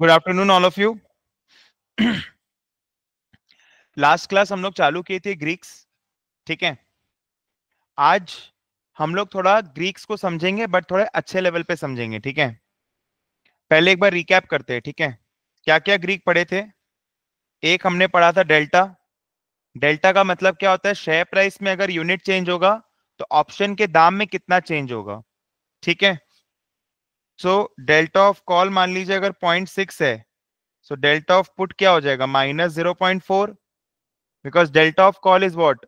Good afternoon all of you last class हम लोग चालू किए थे ग्रीक्स ठीक है आज हम लोग थोड़ा ग्रीक्स को समझेंगे बट थोड़े अच्छे लेवल पे समझेंगे ठीक है पहले एक बार रिकैप करते हैं ठीक है क्या क्या ग्रीक पढ़े थे एक हमने पढ़ा था डेल्टा डेल्टा का मतलब क्या होता है शेयर प्राइस में अगर यूनिट चेंज होगा तो ऑप्शन के दाम में कितना चेंज होगा ठीक है सो डेल्टा ऑफ कॉल मान लीजिए अगर पॉइंट सिक्स है सो डेल्टा ऑफ पुट क्या हो जाएगा minus zero point four because delta of call is what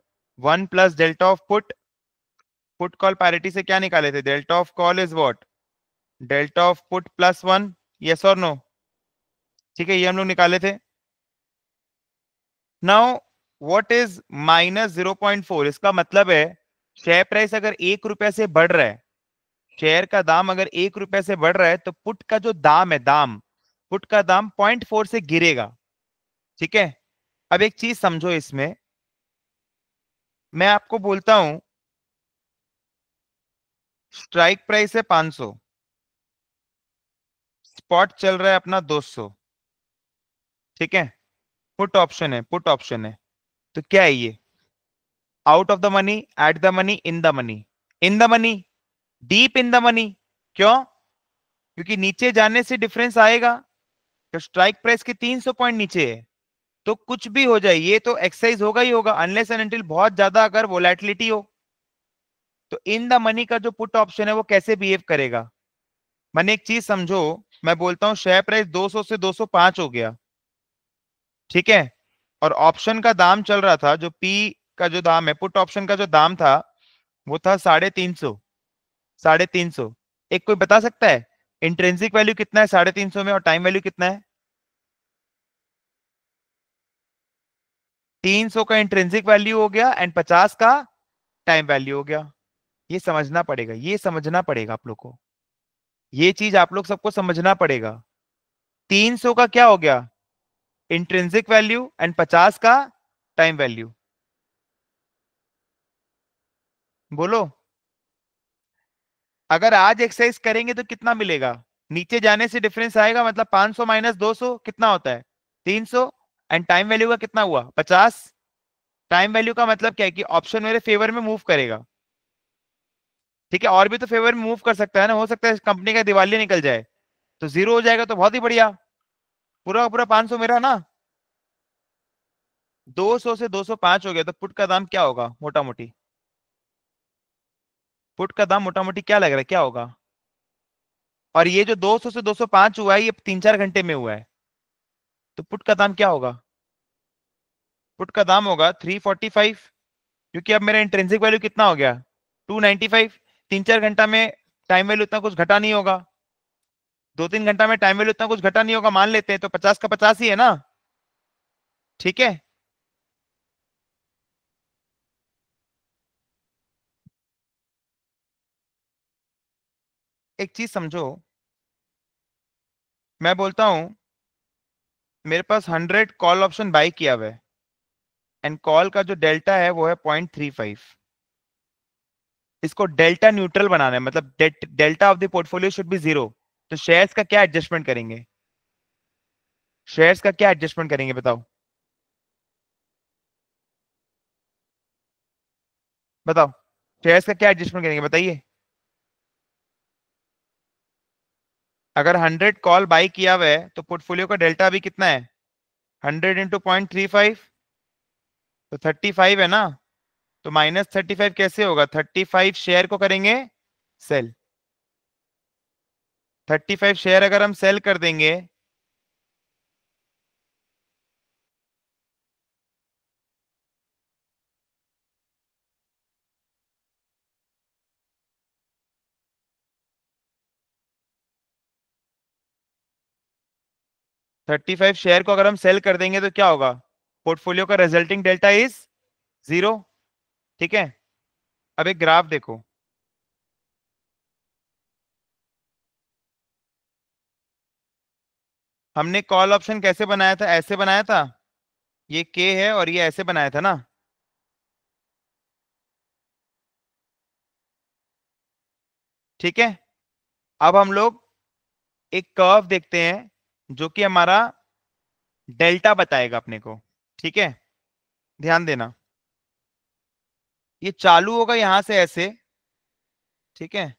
one plus delta of put put call parity से क्या निकाले थे delta of call is what delta of put plus one yes और no ठीक है ये हम लोग निकाले थे now what is minus zero point four इसका मतलब है शेयर प्राइस अगर एक रुपए से बढ़ रहा है शेयर का दाम अगर एक रुपए से बढ़ रहा है तो पुट का जो दाम है दाम पुट का दाम पॉइंट फोर से गिरेगा ठीक है अब एक चीज समझो इसमें मैं आपको बोलता हूं स्ट्राइक प्राइस है 500 स्पॉट चल रहा है अपना 200 ठीक है पुट ऑप्शन है पुट ऑप्शन है तो क्या है ये out of the money at the money in the money in the money deep in the money क्यों क्योंकि नीचे जाने से डिफरेंस आएगा तो स्ट्राइक प्राइस के 300 पॉइंट नीचे है तो कुछ भी हो जाए ये तो एक्सरसाइज होगा ही होगा अनलेस एंड अनटिल बहुत ज्यादा अगर वोलेटिलिटी हो तो इन द मनी का जो पुट ऑप्शन है वो कैसे बिहेव करेगा मैंने एक चीज समझो मैं बोलता हूं शेयर प्राइस 200 से 205 हो गया ठीक है और ऑप्शन का दाम चल रहा था जो पी का जो दाम है पुट ऑप्शन का जो दाम था वो था साढ़े तीन सौ साढ़े तीन सौ एक कोई बता सकता है इंट्रेंसिक वैल्यू कितना है साढ़े तीन सौ में और टाइम वैल्यू कितना है तीन सौ का इंट्रेंसिक वैल्यू हो गया एंड पचास का टाइम वैल्यू हो गया ये समझना पड़ेगा ये समझना पड़ेगा आप लोग को ये चीज आप लोग सबको समझना पड़ेगा तीन सौ का क्या हो गया इंट्रेंसिक वैल्यू एंड पचास का टाइम वैल्यू बोलो अगर आज एक्सरसाइज करेंगे तो कितना मिलेगा नीचे जाने से डिफरेंस आएगा मतलब 500 माइनस दो कितना होता है 300 एंड टाइम वैल्यू का कितना हुआ 50 टाइम वैल्यू का मतलब क्या है कि ऑप्शन मेरे फेवर में मूव करेगा ठीक है और भी तो फेवर में मूव कर सकता है ना हो सकता है कंपनी का दिवाली निकल जाए तो जीरो हो जाएगा तो बहुत ही बढ़िया पूरा का पूरा पांच मेरा ना दो से दो हो गया तो पुट का दाम क्या होगा मोटा मोटी पुट का दाम मोटा मोटी क्या लग रहा है क्या होगा और ये जो 200 से 205 हुआ है ये तीन चार घंटे में हुआ है तो पुट का दाम क्या होगा पुट का दाम होगा 345 क्योंकि अब मेरा इंट्रेंसिक वैल्यू कितना हो गया 295 तीन चार घंटा में टाइम वैल्यू इतना कुछ घटा नहीं होगा दो तीन घंटा में टाइम वैल्यू इतना कुछ घटा नहीं होगा मान लेते हैं तो पचास का पचास ही है ना ठीक है एक चीज समझो मैं बोलता हूं मेरे पास हंड्रेड कॉल ऑप्शन बाई किया हुआ है एंड कॉल का जो डेल्टा है वो है पॉइंट थ्री फाइव इसको डेल्टा न्यूट्रल बनाना है मतलब delta of the portfolio should be zero तो शेयर्स का क्या एडजस्टमेंट करेंगे शेयर्स का क्या एडजस्टमेंट करेंगे बताओ बताओ शेयर्स का क्या एडजस्टमेंट करेंगे बताइए अगर हंड्रेड कॉल बाई किया हुआ है तो पोर्टफोलियो का डेल्टा भी कितना है hundred into point three five तो थर्टी फाइव है ना तो माइनस थर्टी फाइव कैसे होगा थर्टी फाइव शेयर को करेंगे सेल थर्टी फाइव शेयर अगर हम सेल कर देंगे थर्टी फाइव शेयर को अगर हम सेल कर देंगे तो क्या होगा पोर्टफोलियो का रिजल्टिंग डेल्टा इज जीरो ठीक है अब एक ग्राफ देखो हमने कॉल ऑप्शन कैसे बनाया था ऐसे बनाया था ये के है और ये ऐसे बनाया था ना ठीक है अब हम लोग एक कर्व देखते हैं जो कि हमारा डेल्टा बताएगा अपने को ठीक है ध्यान देना ये चालू होगा यहां से ऐसे ठीक है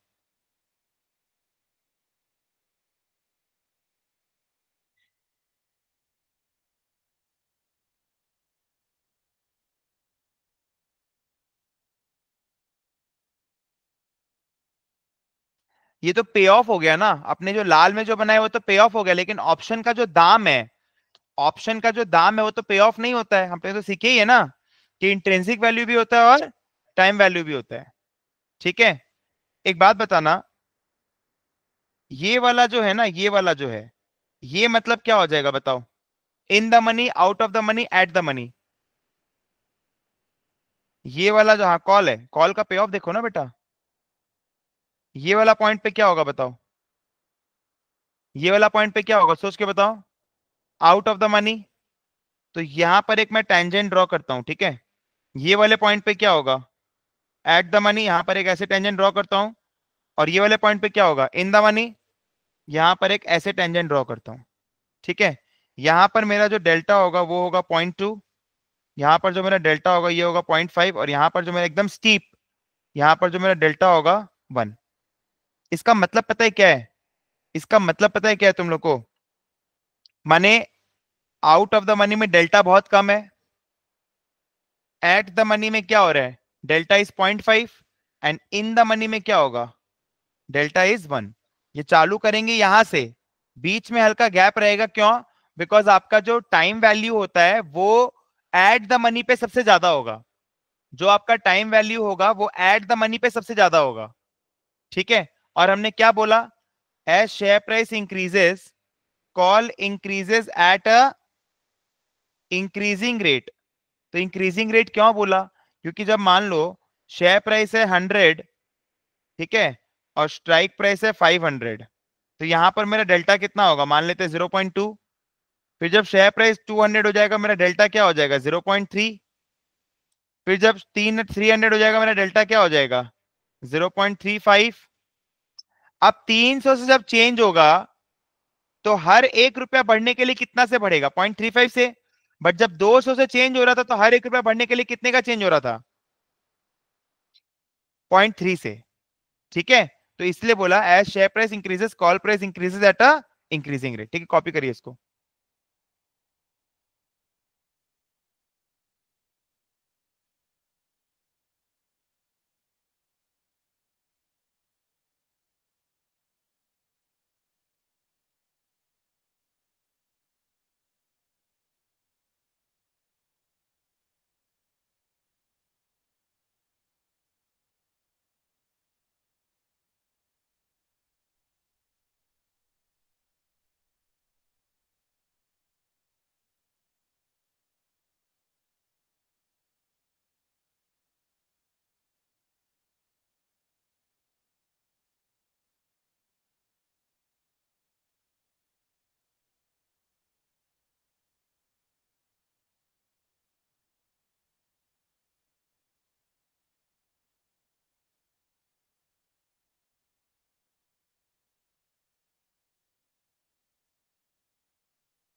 ये तो पे ऑफ हो गया ना अपने जो लाल में जो बनाया वो तो पे ऑफ हो गया लेकिन ऑप्शन का जो दाम है ऑप्शन का जो दाम है वो तो पे ऑफ नहीं होता है हमने तो सीखे ही है ना कि इंट्रेंसिक वैल्यू भी होता है और टाइम वैल्यू भी होता है ठीक है एक बात बताना ये वाला जो है ना ये वाला जो है ये मतलब क्या हो जाएगा बताओ in the money out of the money at the money ये वाला जो हाँ कॉल है कॉल का पे ऑफ देखो ना बेटा ये वाला पॉइंट पे क्या होगा बताओ ये वाला पॉइंट पे क्या होगा सोच के बताओ आउट ऑफ द मनी तो यहां पर एक मैं टेंजेंट ड्रॉ करता हूं ठीक है ये वाले पॉइंट पे क्या होगा एट द मनी यहां पर एक ऐसे टेंजेंट ड्रॉ करता हूं और ये वाले पॉइंट पे क्या होगा इन द मनी यहां पर एक ऐसे टेंजेंट ड्रॉ करता हूं ठीक है यहां पर मेरा जो डेल्टा होगा वो होगा पॉइंट टू यहां पर जो मेरा डेल्टा होगा ये होगा पॉइंट फाइव और यहां पर जो मेरा एकदम स्टीप यहां पर जो मेरा डेल्टा होगा वन इसका मतलब पता है क्या है इसका मतलब पता है क्या है तुम लोग को माने आउट ऑफ द मनी में डेल्टा बहुत कम है एट द मनी में क्या हो रहा है delta is point five and in the money में क्या होगा डेल्टा इज वन ये चालू करेंगे यहां से बीच में हल्का गैप रहेगा क्यों बिकॉज आपका जो टाइम वैल्यू होता है वो एट द मनी पे सबसे ज्यादा होगा जो आपका टाइम वैल्यू होगा वो एट द मनी पे सबसे ज्यादा होगा ठीक है और हमने क्या बोला as share price increases call increases at a increasing rate तो इंक्रीजिंग रेट क्यों बोला क्योंकि जब मान लो शेयर प्राइस है हंड्रेड ठीक है और स्ट्राइक प्राइस है फाइव हंड्रेड तो यहां पर मेरा डेल्टा कितना होगा मान लेते हैं जीरो पॉइंट टू फिर जब शेयर प्राइस टू हंड्रेड हो जाएगा मेरा डेल्टा क्या हो जाएगा जीरो पॉइंट थ्री फिर जब तीन थ्री हंड्रेड हो जाएगा मेरा डेल्टा क्या हो जाएगा जीरो पॉइंट थ्री फाइव अब 300 से जब चेंज होगा तो हर एक रुपया बढ़ने के लिए कितना से बढ़ेगा पॉइंट थ्री फाइव से बट जब 200 से चेंज हो रहा था तो हर एक रुपया बढ़ने के लिए कितने का चेंज हो रहा था पॉइंट थ्री से ठीक है तो इसलिए बोला as share price increases call price increases at a increasing rate ठीक है कॉपी करिए इसको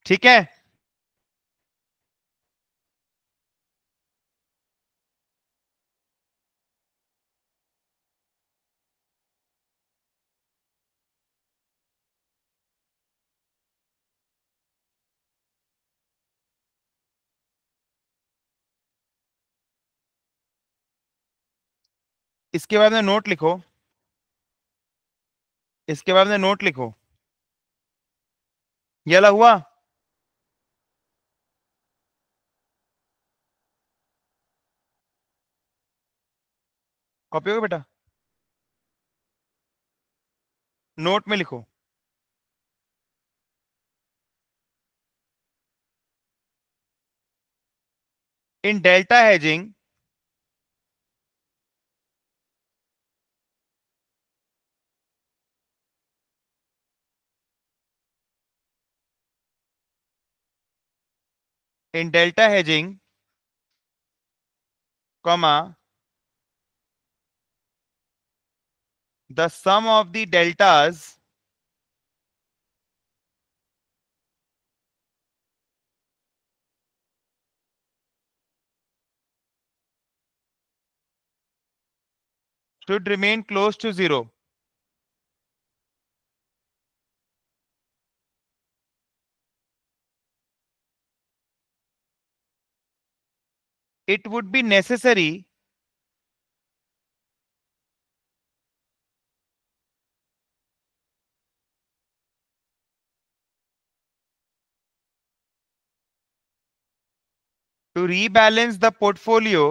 ठीक है इसके बाद में नोट लिखो इसके बाद में नोट लिखो ये हुआ कॉपी होगा बेटा नोट में लिखो in delta hedging in delta hedging comma the sum of the deltas should remain close to zero. It would be necessary to rebalance the portfolio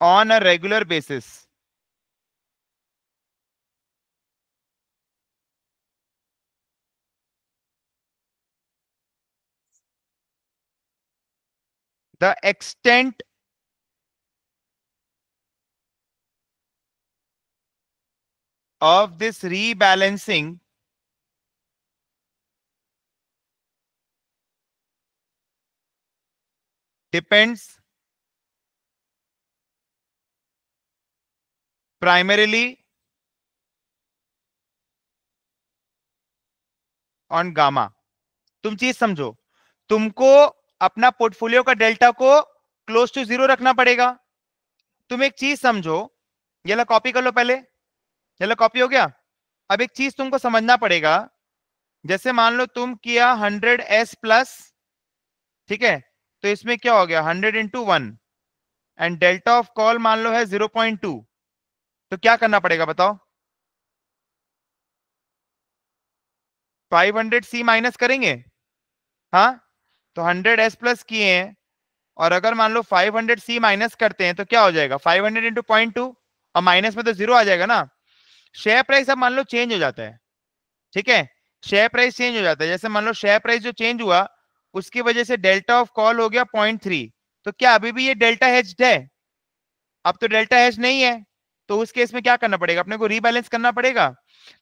on a regular basis. The extent of this rebalancing depends primarily on gamma तुम चीज समझो तुमको अपना portfolio का delta को close to zero रखना पड़ेगा तुम एक चीज समझो ये ला कॉपी कर लो पहले ये ला कॉपी हो गया अब एक चीज तुमको समझना पड़ेगा जैसे मान लो तुम किया हंड्रेड एस प्लस ठीक है तो इसमें क्या हो गया hundred into one and delta of call मान लो है जीरो पॉइंट टू तो क्या करना पड़ेगा बताओ फाइव हंड्रेड सी माइनस करेंगे हाँ तो हंड्रेड एस प्लस किए हैं और अगर मान लो फाइव हंड्रेड सी माइनस करते हैं तो क्या हो जाएगा five hundred into point two और माइनस में तो जीरो आ जाएगा ना शेयर प्राइस अब मान लो चेंज हो जाता है ठीक है शेयर प्राइस चेंज हो जाता है जैसे मान लो शेयर प्राइस जो चेंज हुआ उसकी वजह से डेल्टा ऑफ कॉल हो गया पॉइंट थ्री तो क्या अभी भी ये डेल्टा हेज है अब तो डेल्टा हेज नहीं है तो उस केस में क्या करना पड़ेगा अपने को रीबैलेंस करना पड़ेगा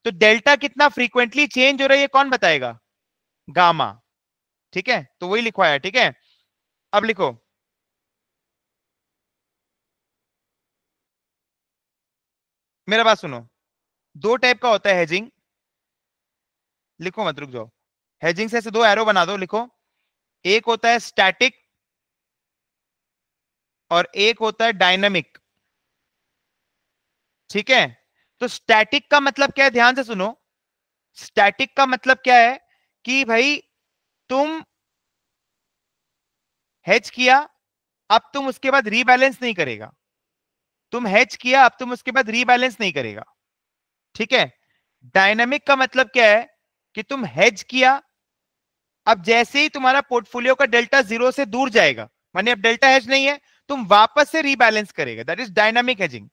तो डेल्टा कितना फ्रीक्वेंटली चेंज हो रहा है ये कौन बताएगा गामा ठीक है तो वही लिखवाया ठीक है अब लिखो मेरा बात सुनो दो टाइप का होता है हेजिंग लिखो मत रुक जाओ हेजिंग से ऐसे दो एरो बना दो लिखो एक होता है स्टैटिक और एक होता है डायनामिक ठीक है तो स्टैटिक का मतलब क्या है ध्यान से सुनो स्टैटिक का मतलब क्या है कि भाई तुम हेज किया अब तुम उसके बाद रीबैलेंस नहीं करेगा तुम हेज किया अब तुम उसके बाद रीबैलेंस नहीं करेगा ठीक है डायनामिक का मतलब क्या है कि तुम हैज किया अब जैसे ही तुम्हारा पोर्टफोलियो का डेल्टा जीरो से दूर जाएगा मानी अब डेल्टा हेज नहीं है तुम वापस से रीबैलेंस करेगा that is dynamic hedging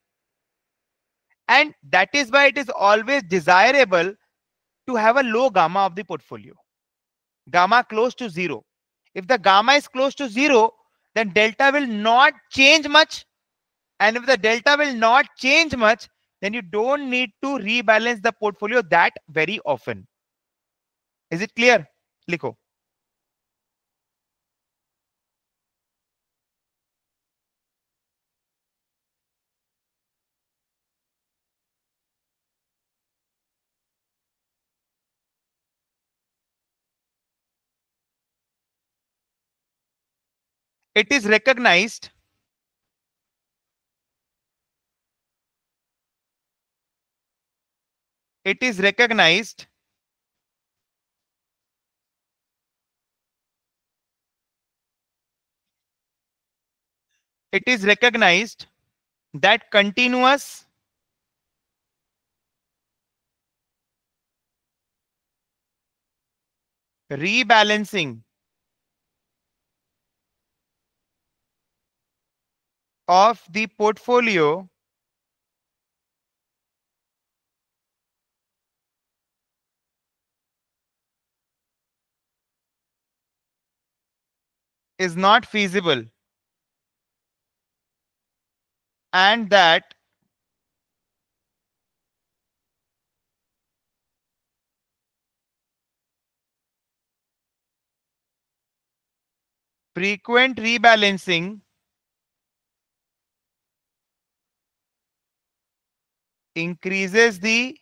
and that is by it is always desirable to have a low gamma of the portfolio gamma close to zero if the gamma is close to zero then delta will not change much and if the delta will not change much then you don't need to rebalance the portfolio that very often is it clear likho it is recognized it is recognized it is recognized that continuous rebalancing of the portfolio is not feasible and that frequent rebalancing increases the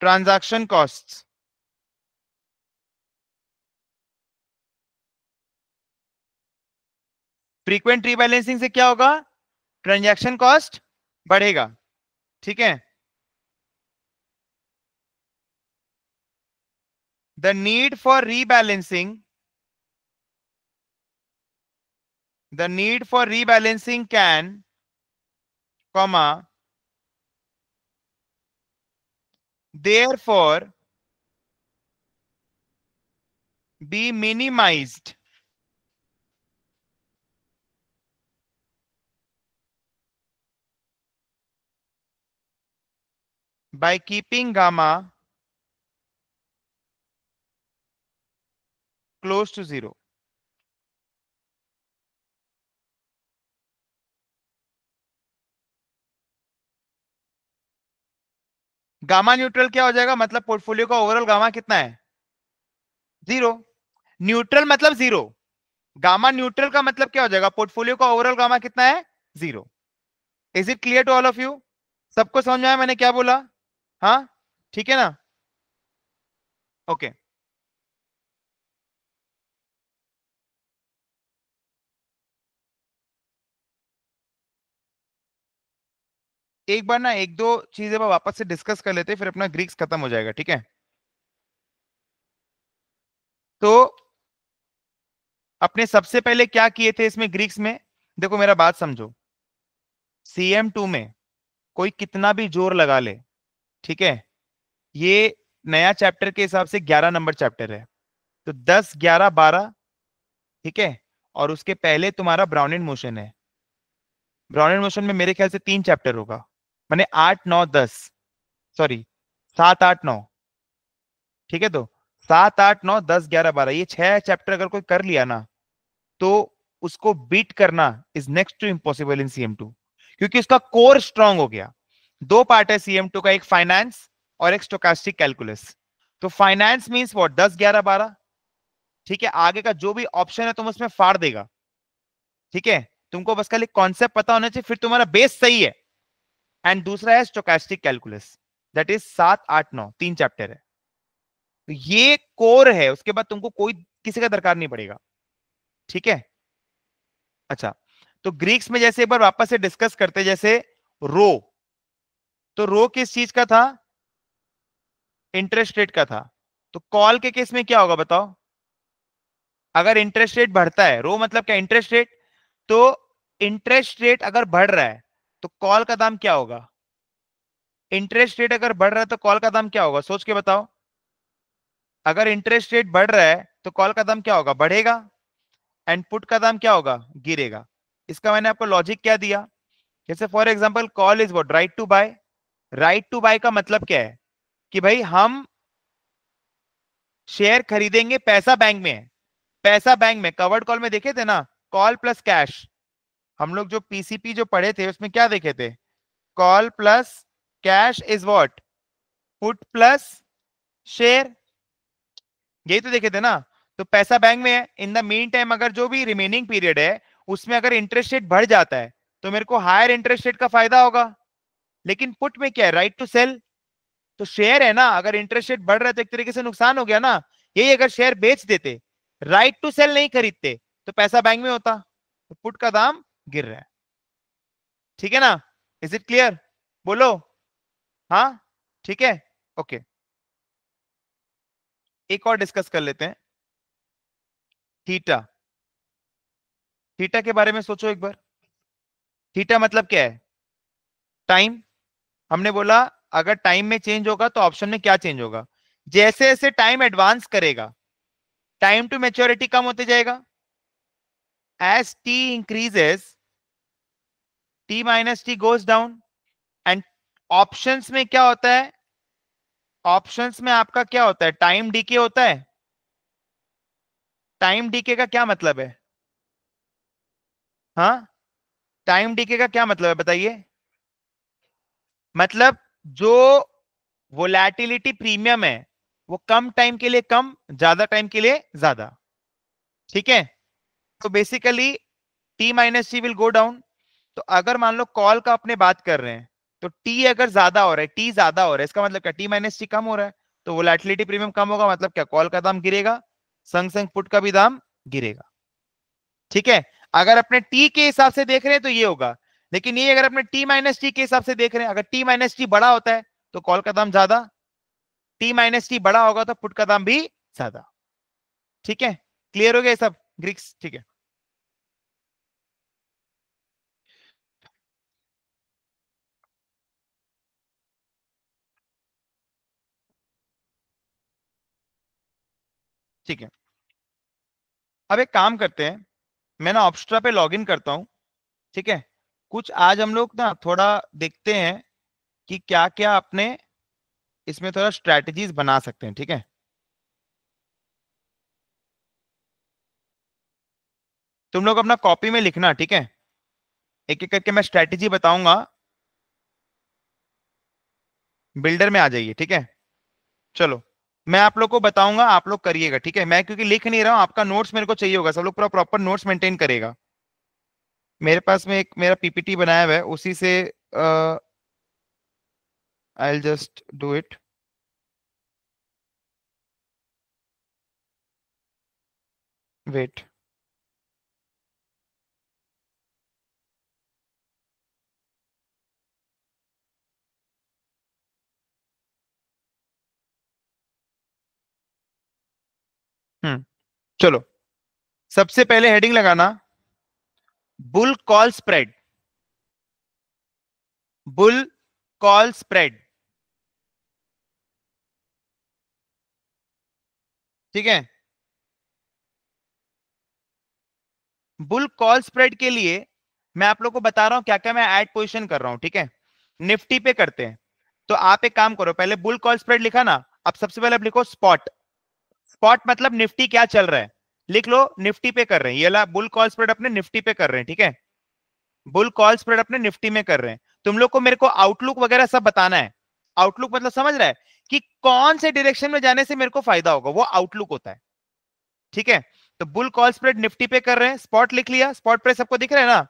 transaction costs. Frequent rebalancing से क्या होगा transaction cost बढ़ेगा ठीक है the need for rebalancing the need for rebalancing can comma therefore be minimized by keeping gamma close to zero. Gamma neutral क्या हो जाएगा मतलब पोर्टफोलियो का ओवरऑल गामा कितना है जीरो न्यूट्रल मतलब जीरो गामा न्यूट्रल का मतलब क्या हो जाएगा पोर्टफोलियो का ओवरऑल गामा कितना है zero is it clear to all of you सबको समझ में आया मैंने क्या बोला हाँ ठीक है ना ओके okay. एक बार ना एक दो चीजें वापस से डिस्कस कर लेते हैं फिर अपना ग्रीक्स खत्म हो जाएगा ठीक है तो अपने सबसे पहले क्या किए थे इसमें ग्रीक्स में देखो मेरा बात समझो सी एम टू में कोई कितना भी जोर लगा ले ठीक है ये नया चैप्टर के हिसाब से 11 नंबर चैप्टर है तो 10 11 12 ठीक है और उसके पहले तुम्हारा ब्राउन एंड मोशन है ब्राउन एंड मोशन में मेरे ख्याल से तीन चैप्टर होगा मैंने आठ नौ दस सॉरी सात आठ नौ ठीक है तो सात आठ नौ दस ग्यारह बारह ये छह चैप्टर अगर कोई कर लिया ना तो उसको बीट करना is next to impossible in CM two क्योंकि उसका कोर स्ट्रांग हो गया दो पार्ट है सीएम टू का एक फाइनेंस और एक स्टोकास्टिक कैलकुलस तो फाइनेंस मीन्स वॉट दस ग्यारह बारह ठीक है आगे का जो भी ऑप्शन है तुम उसमें फाड़ देगा ठीक है तुमको बस खाली कॉन्सेप्ट पता होना चाहिए फिर तुम्हारा बेस सही है एंड दूसरा है स्टोकैस्टिक कैलकुलस दैट इज सात आठ नौ तीन चैप्टर है तो ये कोर है उसके बाद तुमको कोई किसी का दरकार नहीं पड़ेगा ठीक है अच्छा तो ग्रीक्स में जैसे एक बार वापस से डिस्कस करते जैसे रो तो रो किस चीज का था इंटरेस्ट रेट का था तो कॉल के केस में क्या होगा बताओ अगर इंटरेस्ट रेट बढ़ता है रो मतलब क्या इंटरेस्ट रेट तो इंटरेस्ट रेट अगर बढ़ रहा है तो कॉल का दाम क्या होगा इंटरेस्ट रेट अगर बढ़ रहा है तो कॉल का दाम क्या होगा सोच के बताओ अगर इंटरेस्ट रेट बढ़ रहा है तो कॉल का दाम क्या होगा बढ़ेगा एंड पुट का दाम क्या होगा गिरेगा इसका मैंने आपको लॉजिक क्या दिया जैसे for example call is what right to buy right to buy का मतलब क्या है कि भाई हम शेयर खरीदेंगे पैसा बैंक में है पैसा बैंक में कवर्ड कॉल में देखे थे ना कॉल प्लस कैश हम लोग जो पीसीपी जो पढ़े थे उसमें क्या देखे थे call plus cash is what put plus share यही तो देखे थे ना तो पैसा बैंक में है इन द मीन टाइम अगर जो भी रिमेनिंग पीरियड है उसमें अगर इंटरेस्ट रेट बढ़ जाता है तो मेरे को हायर इंटरेस्ट रेट का फायदा होगा लेकिन पुट में क्या है राइट टू सेल तो शेयर है ना अगर इंटरेस्ट रेट बढ़ रहा है तो एक तरीके से नुकसान हो गया ना यही अगर शेयर बेच देते राइट टू सेल नहीं खरीदते तो पैसा बैंक में होता तो पुट का दाम गिर रहा है ठीक है ना इज इट क्लियर बोलो हाँ ठीक है ओके एक और डिस्कस कर लेते हैं थीटा थीटा के बारे में सोचो एक बार थीटा मतलब क्या है टाइम हमने बोला अगर टाइम में चेंज होगा तो ऑप्शन में क्या चेंज होगा जैसे जैसे टाइम एडवांस करेगा टाइम टू मेच्योरिटी कम होते जाएगा S T increases T minus T goes down and options में क्या होता है ऑप्शंस में आपका क्या होता है टाइम डीके होता है टाइम डीके का क्या मतलब है हा टाइम डीके का क्या मतलब है बताइए मतलब जो वोलेटिलिटी प्रीमियम है वो कम टाइम के लिए कम ज्यादा टाइम के लिए ज्यादा ठीक है तो basically T minus T will go down तो अगर मान लो कॉल का अपने बात कर रहे हैं तो टी अगर ज्यादा हो रहा है टी ज्यादा हो रहा है इसका मतलब क्या टी माइनस टी कम हो रहा है तो लैटिलिटी प्रीमियम कम होगा मतलब क्या कॉल का दाम गिरेगा संग संग पुट का भी दाम गिरेगा ठीक है अगर अपने टी के हिसाब से देख रहे हैं तो ये होगा लेकिन ये अगर अपने टी माइनस टी के हिसाब से देख रहे हैं अगर टी माइनस टी बड़ा होता है तो कॉल का दाम ज्यादा टी माइनस टी बड़ा होगा तो पुट का दाम भी ज्यादा ठीक है क्लियर हो गया सब ग्रीक्स ठीक है ठीक है अब एक काम करते हैं मैं ना ऑप्स्ट्रा पे लॉगिन करता हूँ ठीक है कुछ आज हम लोग ना थोड़ा देखते हैं कि क्या क्या अपने इसमें थोड़ा स्ट्रैटेजीज बना सकते हैं ठीक है तुम लोग अपना कॉपी में लिखना ठीक है एक एक करके मैं स्ट्रैटेजी बताऊंगा बिल्डर में आ जाइए ठीक है चलो मैं आप लोग को बताऊंगा आप लोग करिएगा ठीक है मैं क्योंकि लिख नहीं रहा हूँ आपका नोट्स मेरे को चाहिए होगा सब लोग पूरा प्रॉपर नोट्स मेंटेन करेगा मेरे पास में एक मेरा पीपीटी बनाया हुआ है उसी से I just do it wait hmm चलो सबसे पहले हेडिंग लगाना bull call spread bull call spread ठीक है बुल कॉल स्प्रेड के लिए मैं आप लोग को बता रहा हूं क्या क्या मैं एड पोजीशन कर रहा हूं ठीक है निफ्टी पे करते हैं तो आप एक काम करो पहले बुल कॉल स्प्रेड लिखा ना अब सबसे पहले आप लिखो स्पॉट स्पॉट मतलब निफ्टी क्या चल रहा है लिख लो निफ्टी पे कर रहे हैं ये बुल कॉल स्प्रेड अपने निफ्टी पे कर रहे हैं ठीक है बुल कॉल स्प्रेड अपने निफ्टी में कर रहे हैं तुम लोग को मेरे को आउटलुक वगैरह सब बताना है आउटलुक मतलब समझ रहा है कि कौन से डायरेक्शन में जाने से मेरे को फायदा होगा वो आउटलुक होता है ठीक है तो बुल कॉल स्प्रेड निफ्टी पे कर रहे हैं स्पॉट लिख लिया स्पॉट प्राइस सबको दिख रहा है ना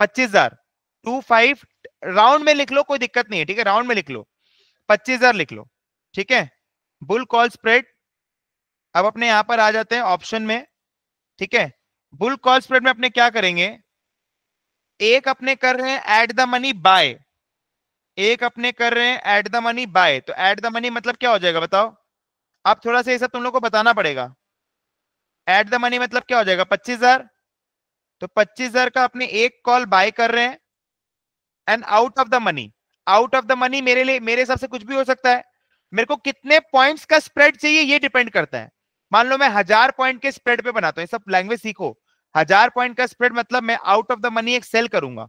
पच्चीस हजार टू फाइव राउंड में लिख लो कोई दिक्कत नहीं है ठीक है राउंड में लिख लो पच्चीस हजार लिख लो ठीक है बुल कॉल स्प्रेड अब अपने यहां पर आ जाते हैं ऑप्शन में ठीक है बुल कॉल स्प्रेड में अपने क्या करेंगे एक अपने कर रहे हैं एट द मनी बाय एक अपने कर रहे हैं एट द मनी बाय तो एट द मनी मतलब क्या हो जाएगा बताओ आप थोड़ा सा ये सब तुम लोग को बताना पड़ेगा एट द मनी मतलब क्या हो जाएगा पच्चीस हजार तो पच्चीस हजार का अपने एक कॉल बाय कर रहे हैं and out of the money out of the money मेरे लिए मेरे हिसाब से कुछ भी हो सकता है मेरे को कितने पॉइंट्स का स्प्रेड चाहिए ये डिपेंड करता है मान लो मैं हजार पॉइंट के स्प्रेड पे बनाता हूँ सब लैंग्वेज सीखो हजार पॉइंट का स्प्रेड मतलब मैं आउट ऑफ द मनी एक सेल करूंगा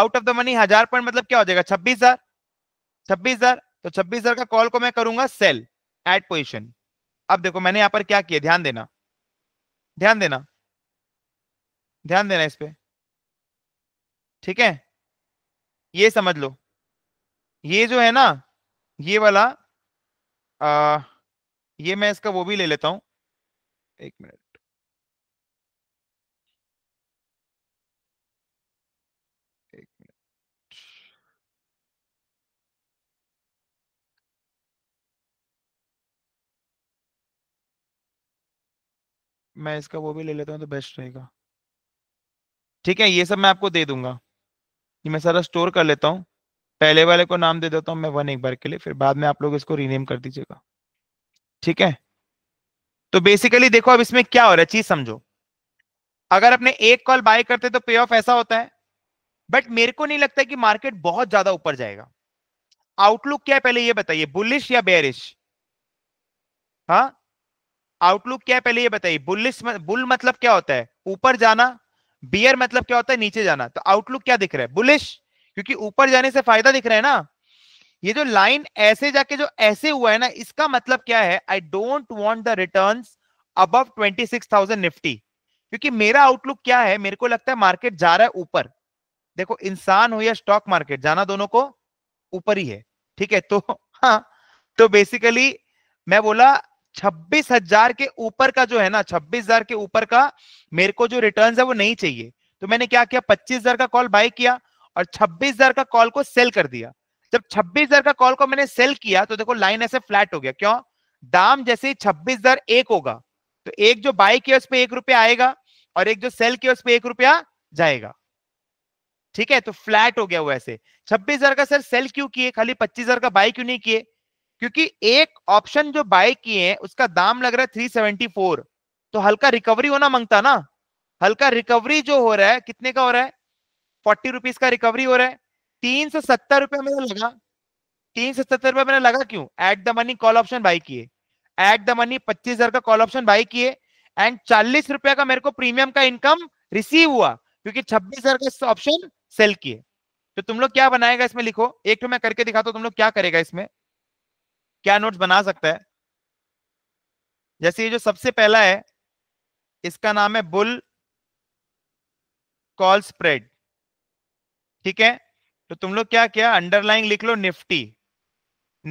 आउट ऑफ द मनी हजार पॉइंट मतलब क्या हो जाएगा छब्बीस हजार छब्बीस हजार तो छब्बीस हजार का कॉल को मैं करूंगा सेल एट पोजिशन अब देखो मैंने यहां पर क्या किया ध्यान देना ध्यान देना ध्यान देना इस पर ठीक है ये समझ लो ये जो है ना ये वाला आ, ये मैं इसका वो भी ले लेता हूं एक मिनट मैं इसका वो भी ले लेता हूँ तो बेस्ट रहेगा ठीक है ये सब मैं आपको दे दूंगा ये मैं सारा स्टोर कर लेता हूँ पहले वाले को नाम दे देता हूँ मैं वन एक बार के लिए फिर बाद में आप लोग इसको रीनेम कर दीजिएगा ठीक है तो बेसिकली देखो अब इसमें क्या हो रहा है चीज समझो अगर अपने एक कॉल बाय करते तो पे ऑफ ऐसा होता है बट मेरे को नहीं लगता कि मार्केट बहुत ज्यादा ऊपर जाएगा आउटलुक क्या है पहले ये बताइए बुलिश या बेरिश हा आउटलुक क्या है पहले ये बताइए बुलिश बुल मतलब क्या होता है ऊपर जाना बियर मतलब क्या होता है नीचे जाना तो आउटलुक क्या दिख रहा है बुलिश क्योंकि ऊपर जाने से फायदा दिख रहा है ना ये जो लाइन ऐसे जाके जो ऐसे हुआ है ना इसका मतलब क्या है I don't want the return अब ट्वेंटी सिक्स थाउजेंड निफ्टी क्योंकि मेरा आउटलुक क्या है मेरे को लगता है मार्केट जा रहा है ऊपर देखो इंसान हो या स्टॉक मार्केट जाना दोनों को ऊपर ही है ठीक है तो हाँ तो बेसिकली मैं बोला छब्बीस हजार के ऊपर का जो है ना छब्बीस हजार के ऊपर का मेरे को जो रिटर्न है वो नहीं चाहिए तो मैंने क्या किया पच्चीस हजार का कॉल बाय किया और छब्बीस हजार का कॉल को सेल कर दिया जब 26000 का कॉल को मैंने सेल किया तो देखो लाइन ऐसे फ्लैट हो गया क्यों दाम जैसे ही छब्बीस दर एक होगा तो एक जो बाई किया उस पर एक रुपया आएगा और एक जो सेल किया उस पर एक रुपया जाएगा ठीक है तो फ्लैट हो गया वो ऐसे छब्बीस का सर सेल क्यों किए खाली पच्चीस का बाई क्यों नहीं किए क्योंकि एक ऑप्शन जो बाय किए हैं उसका दाम लग रहा है 374 तो हल्का रिकवरी होना मांगता ना हल्का रिकवरी जो हो रहा है कितने का हो रहा है फोर्टी रुपीज का रिकवरी हो रहा है तीन सौ सत्तर रुपया मेरा लगा तीन सौ सत्तर रुपया मेरा लगा क्यों at the money call option buy किए एट द मनी पच्चीस हजार का कॉल ऑप्शन बाई किए एंड चालीस रुपया का मेरे को प्रीमियम का इनकम रिसीव हुआ क्योंकि छब्बीस हजार का ऑप्शन सेल किए तो तुम लोग क्या बनाएगा इसमें लिखो एक तो मैं करके दिखाता हूं तुम लोग क्या करेगा इसमें क्या नोट्स बना सकता है जैसे ये जो सबसे पहला है इसका नाम है बुल कॉल स्प्रेड ठीक है तो तुम लोग क्या क्या अंडरलाइंग लिख लो निफ्टी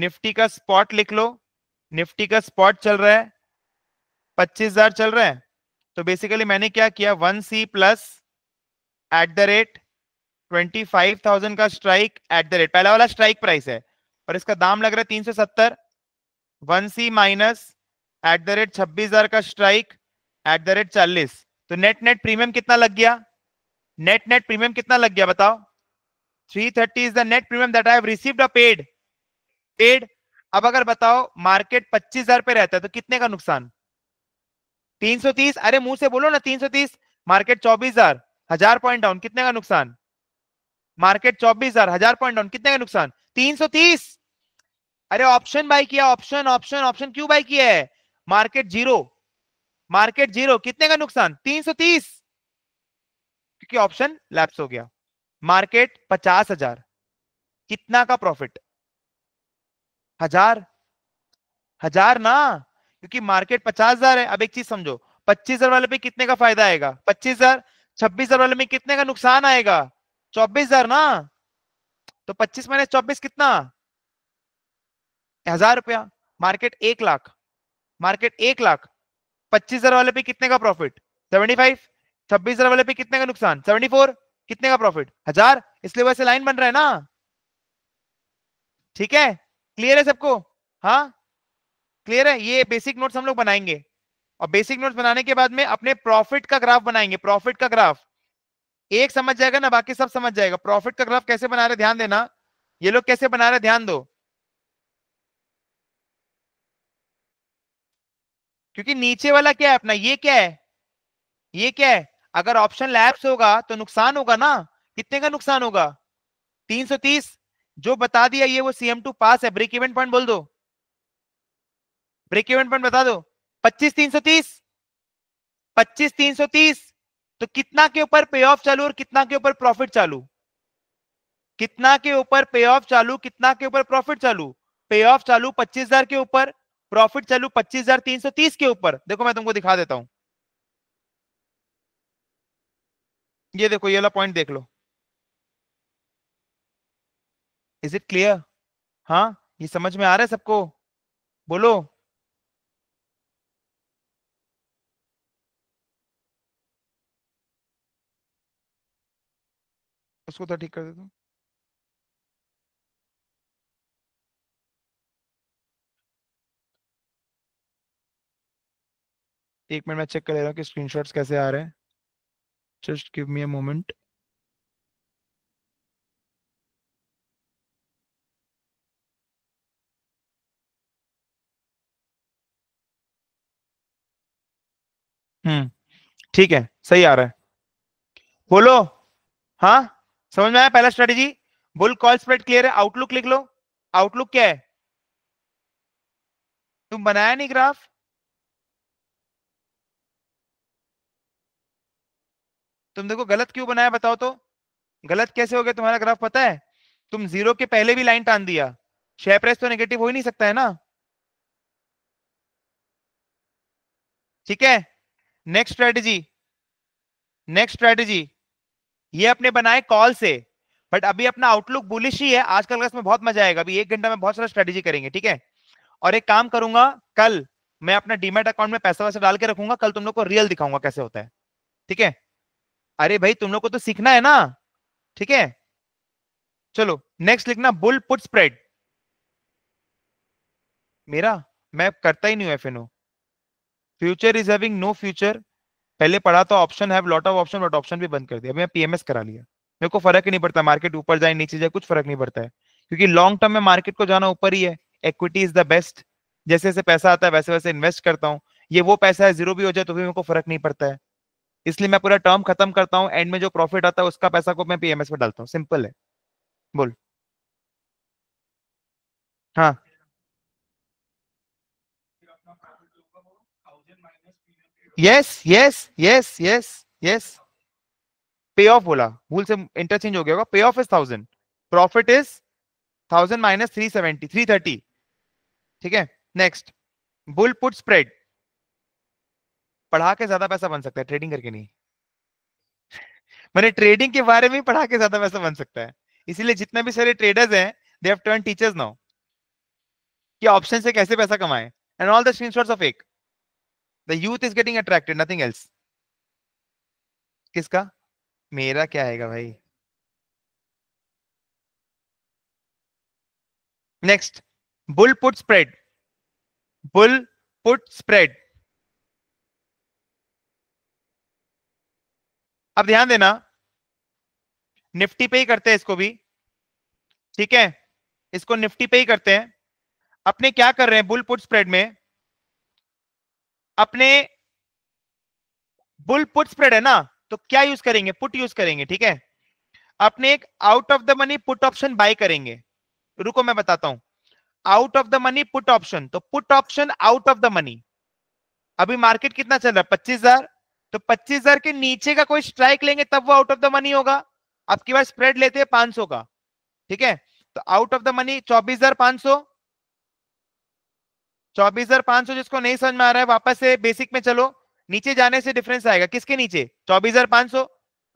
निफ्टी का स्पॉट लिख लो निफ्टी का स्पॉट चल रहा है पच्चीस हजार चल रहा है तो बेसिकली मैंने क्या किया one C plus at the rate twenty five thousand का स्ट्राइक एट द रेट पहला वाला स्ट्राइक प्राइस है और इसका दाम लग रहा है तीन सौ सत्तर one C minus at the rate छब्बीस हजार का स्ट्राइक एट द रेट चालीस तो नेट नेट प्रीमियम कितना लग गया नेट नेट प्रीमियम कितना लग गया बताओ 330 is the net premium that I have paid paid अब अगर बताओ मार्केट पच्चीस हजार पे रहता है तो कितने का नुकसान 330 अरे मुंह से बोलो ना 330 मार्केट चौबीस हजार हजार पॉइंट डाउन कितने का नुकसान मार्केट चौबीस हजार हजार पॉइंट डाउन कितने का नुकसान 330 अरे ऑप्शन बाय किया ऑप्शन ऑप्शन ऑप्शन क्यों बाय किया है मार्केट जीरो मार्केट जीरो कितने का नुकसान 330 क्योंकि ऑप्शन लैप्स हो गया मार्केट पचास हजार कितना का प्रॉफिट हजार हजार ना क्योंकि मार्केट पचास हजार है अब एक चीज समझो पच्चीस हजार वाले पे कितने का फायदा आएगा पच्चीस हजार छब्बीस हजार वाले में कितने का नुकसान आएगा चौबीस हजार ना तो पच्चीस माइनस चौबीस कितना हजार रुपया मार्केट एक लाख मार्केट एक लाख पच्चीस हजार वाले पे कितने का प्रॉफिट सेवेंटी फाइव छब्बीस हजार वाले पे कितने का नुकसान सेवेंटी फोर कितने का प्रॉफिट हजार इसलिए वैसे लाइन बन रहा है ना ठीक है क्लियर है सबको हाँ क्लियर है ये बेसिक नोट्स हम लोग बनाएंगे और बेसिक नोट्स बनाने के बाद में अपने प्रॉफिट का ग्राफ बनाएंगे प्रॉफिट का ग्राफ एक समझ जाएगा ना बाकी सब समझ जाएगा प्रॉफिट का ग्राफ कैसे बना रहे ध्यान देना ये लोग कैसे बना रहे ध्यान दो क्योंकि नीचे वाला क्या है अपना ये क्या है ये क्या है अगर ऑप्शन लैप्स होगा तो नुकसान होगा ना कितने का नुकसान होगा 330 जो बता दिया ये वो सीएम टू पास है ब्रेक इवेंट पॉइंट बोल दो ब्रेक इवेंट पॉइंट बता दो पच्चीस तीन सौ तीस पच्चीस तीन सौ तीस तो कितना के ऊपर पे ऑफ चालू और कितना के ऊपर प्रॉफिट चालू कितना के ऊपर पे ऑफ चालू कितना के ऊपर प्रॉफिट चालू पे ऑफ चालू पच्चीस हजार के ऊपर प्रॉफिट चालू पच्चीस हजार तीन सौ तीस के ऊपर देखो मैं तुमको दिखा देता हूं ये देखो ये वाला पॉइंट देख लो इज इट क्लियर हाँ ये समझ में आ रहा है सबको बोलो उसको तो ठीक कर देता एक मिनट में चेक कर ले रहा हूँ कि स्क्रीनशॉट्स कैसे आ रहे हैं Just give me a moment. हम्म ठीक है सही आ रहा है बोलो हाँ समझ में आया पहला strategy bull call spread clear है आउटलुक लिख लो आउटलुक क्या है तुम बनाया नहीं ग्राफ तुम देखो गलत क्यों बनाया बताओ तो गलत कैसे हो गया तुम्हारा ग्राफ पता है तुम जीरो के पहले भी लाइन टान दिया शेयर प्राइस तो नेगेटिव हो ही नहीं सकता है ना ठीक है नेक्स्ट स्ट्रेटेजी नेक्स्ट स्ट्रेटेजी ये अपने बनाए कॉल से बट अभी अपना आउटलुक बुलिश ही है आजकल का इसमें बहुत मजा आएगा अभी एक घंटा में बहुत सारा स्ट्रेटेजी करेंगे ठीक है और एक काम करूंगा कल मैं अपना डीमेट अकाउंट में पैसा वैसा डाल के रखूंगा कल तुम लोग को रियल दिखाऊंगा कैसे होता है ठीक है अरे भाई तुम लोग को तो सीखना है ना ठीक है चलो नेक्स्ट लिखना बुल पुट स्प्रेड मेरा मैं करता ही नहीं हूं F N O future is having no future पहले पढ़ा था option have lot of option but option भी बंद कर दिया अभी मैं पीएमएस करा लिया मेरे को फर्क ही नहीं पड़ता मार्केट ऊपर जाए नीचे जाए कुछ फर्क नहीं पड़ता है क्योंकि लॉन्ग टर्म में मार्केट को जाना ऊपर ही है इक्विटी इज द बेस्ट जैसे जैसे पैसा आता है वैसे वैसे इन्वेस्ट करता हूँ ये वो पैसा है जीरो भी हो जाए तो भी मेरे को फर्क नहीं पड़ता है इसलिए मैं पूरा टर्म खत्म करता हूँ एंड में जो प्रॉफिट आता है उसका पैसा को मैं पीएमएस में डालता हूँ सिंपल है बोल हाँ yes yes yes yes yes pay off बोला भूल से इंटरचेंज हो गया होगा pay off is thousand profit is thousand minus three seventy three thirty ठीक है नेक्स्ट बुल पुट स्प्रेड पढ़ा के ज्यादा पैसा बन सकता है ट्रेडिंग करके नहीं मैंने ट्रेडिंग के बारे में पढ़ा के ज्यादा पैसा बन सकता है इसीलिए जितने भी सारे ट्रेडर्स हैं they have turn teachers now कि ऑप्शन से कैसे पैसा कमाएं and all the screenshots of एक the youth is getting attracted nothing else किसका मेरा क्या आएगा भाई next bull put spread bull put spread अब ध्यान देना निफ्टी पे ही करते हैं इसको भी ठीक है इसको निफ्टी पे ही करते हैं अपने क्या कर रहे हैं बुल पुट स्प्रेड में अपने बुल पुट स्प्रेड है ना तो क्या यूज करेंगे पुट यूज करेंगे ठीक है अपने एक out of the money put option buy करेंगे रुको मैं बताता हूं out of the money put option तो put option out of the money अभी मार्केट कितना चल रहा है पच्चीस हजार तो पच्चीस हजार के नीचे का कोई स्ट्राइक लेंगे तब वो आउट ऑफ द मनी होगा आपकी बार स्प्रेड लेते हैं पांच सौ का ठीक है तो आउट ऑफ द मनी चौबीस हजार पांच सौ चौबीस हजार पांच सौ जिसको नहीं समझ में आ रहा है वापस से बेसिक में चलो नीचे जाने से डिफरेंस आएगा किसके नीचे चौबीस हजार पांच सौ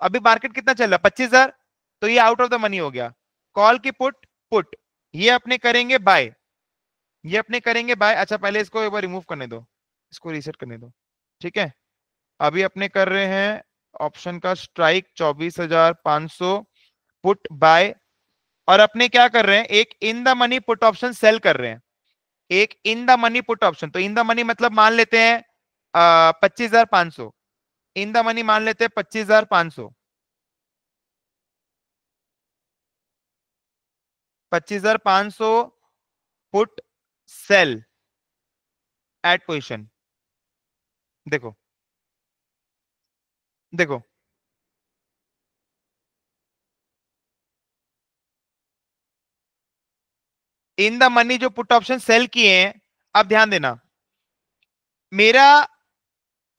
अभी मार्केट कितना चल रहा है पच्चीस हजार तो ये आउट ऑफ द मनी हो गया कॉल की पुट पुट ये अपने करेंगे बाय ये अपने करेंगे बाय अच्छा पहले इसको एक बार रिमूव करने दो इसको रीसेट करने दो ठीक है अभी अपने कर रहे हैं ऑप्शन का स्ट्राइक चौबीस हजार पांच सौ पुट बाय और अपने क्या कर रहे हैं एक in the money put option sell कर रहे हैं एक in the money put option तो इन द मनी मतलब मान लेते हैं पच्चीस हजार पांच सौ इन द मनी मान लेते हैं पच्चीस हजार पांच सौ पच्चीस हजार पांच सौ पुट सेल एट पोजिशन देखो देखो इन द मनी जो पुट ऑप्शन सेल किए हैं अब ध्यान देना मेरा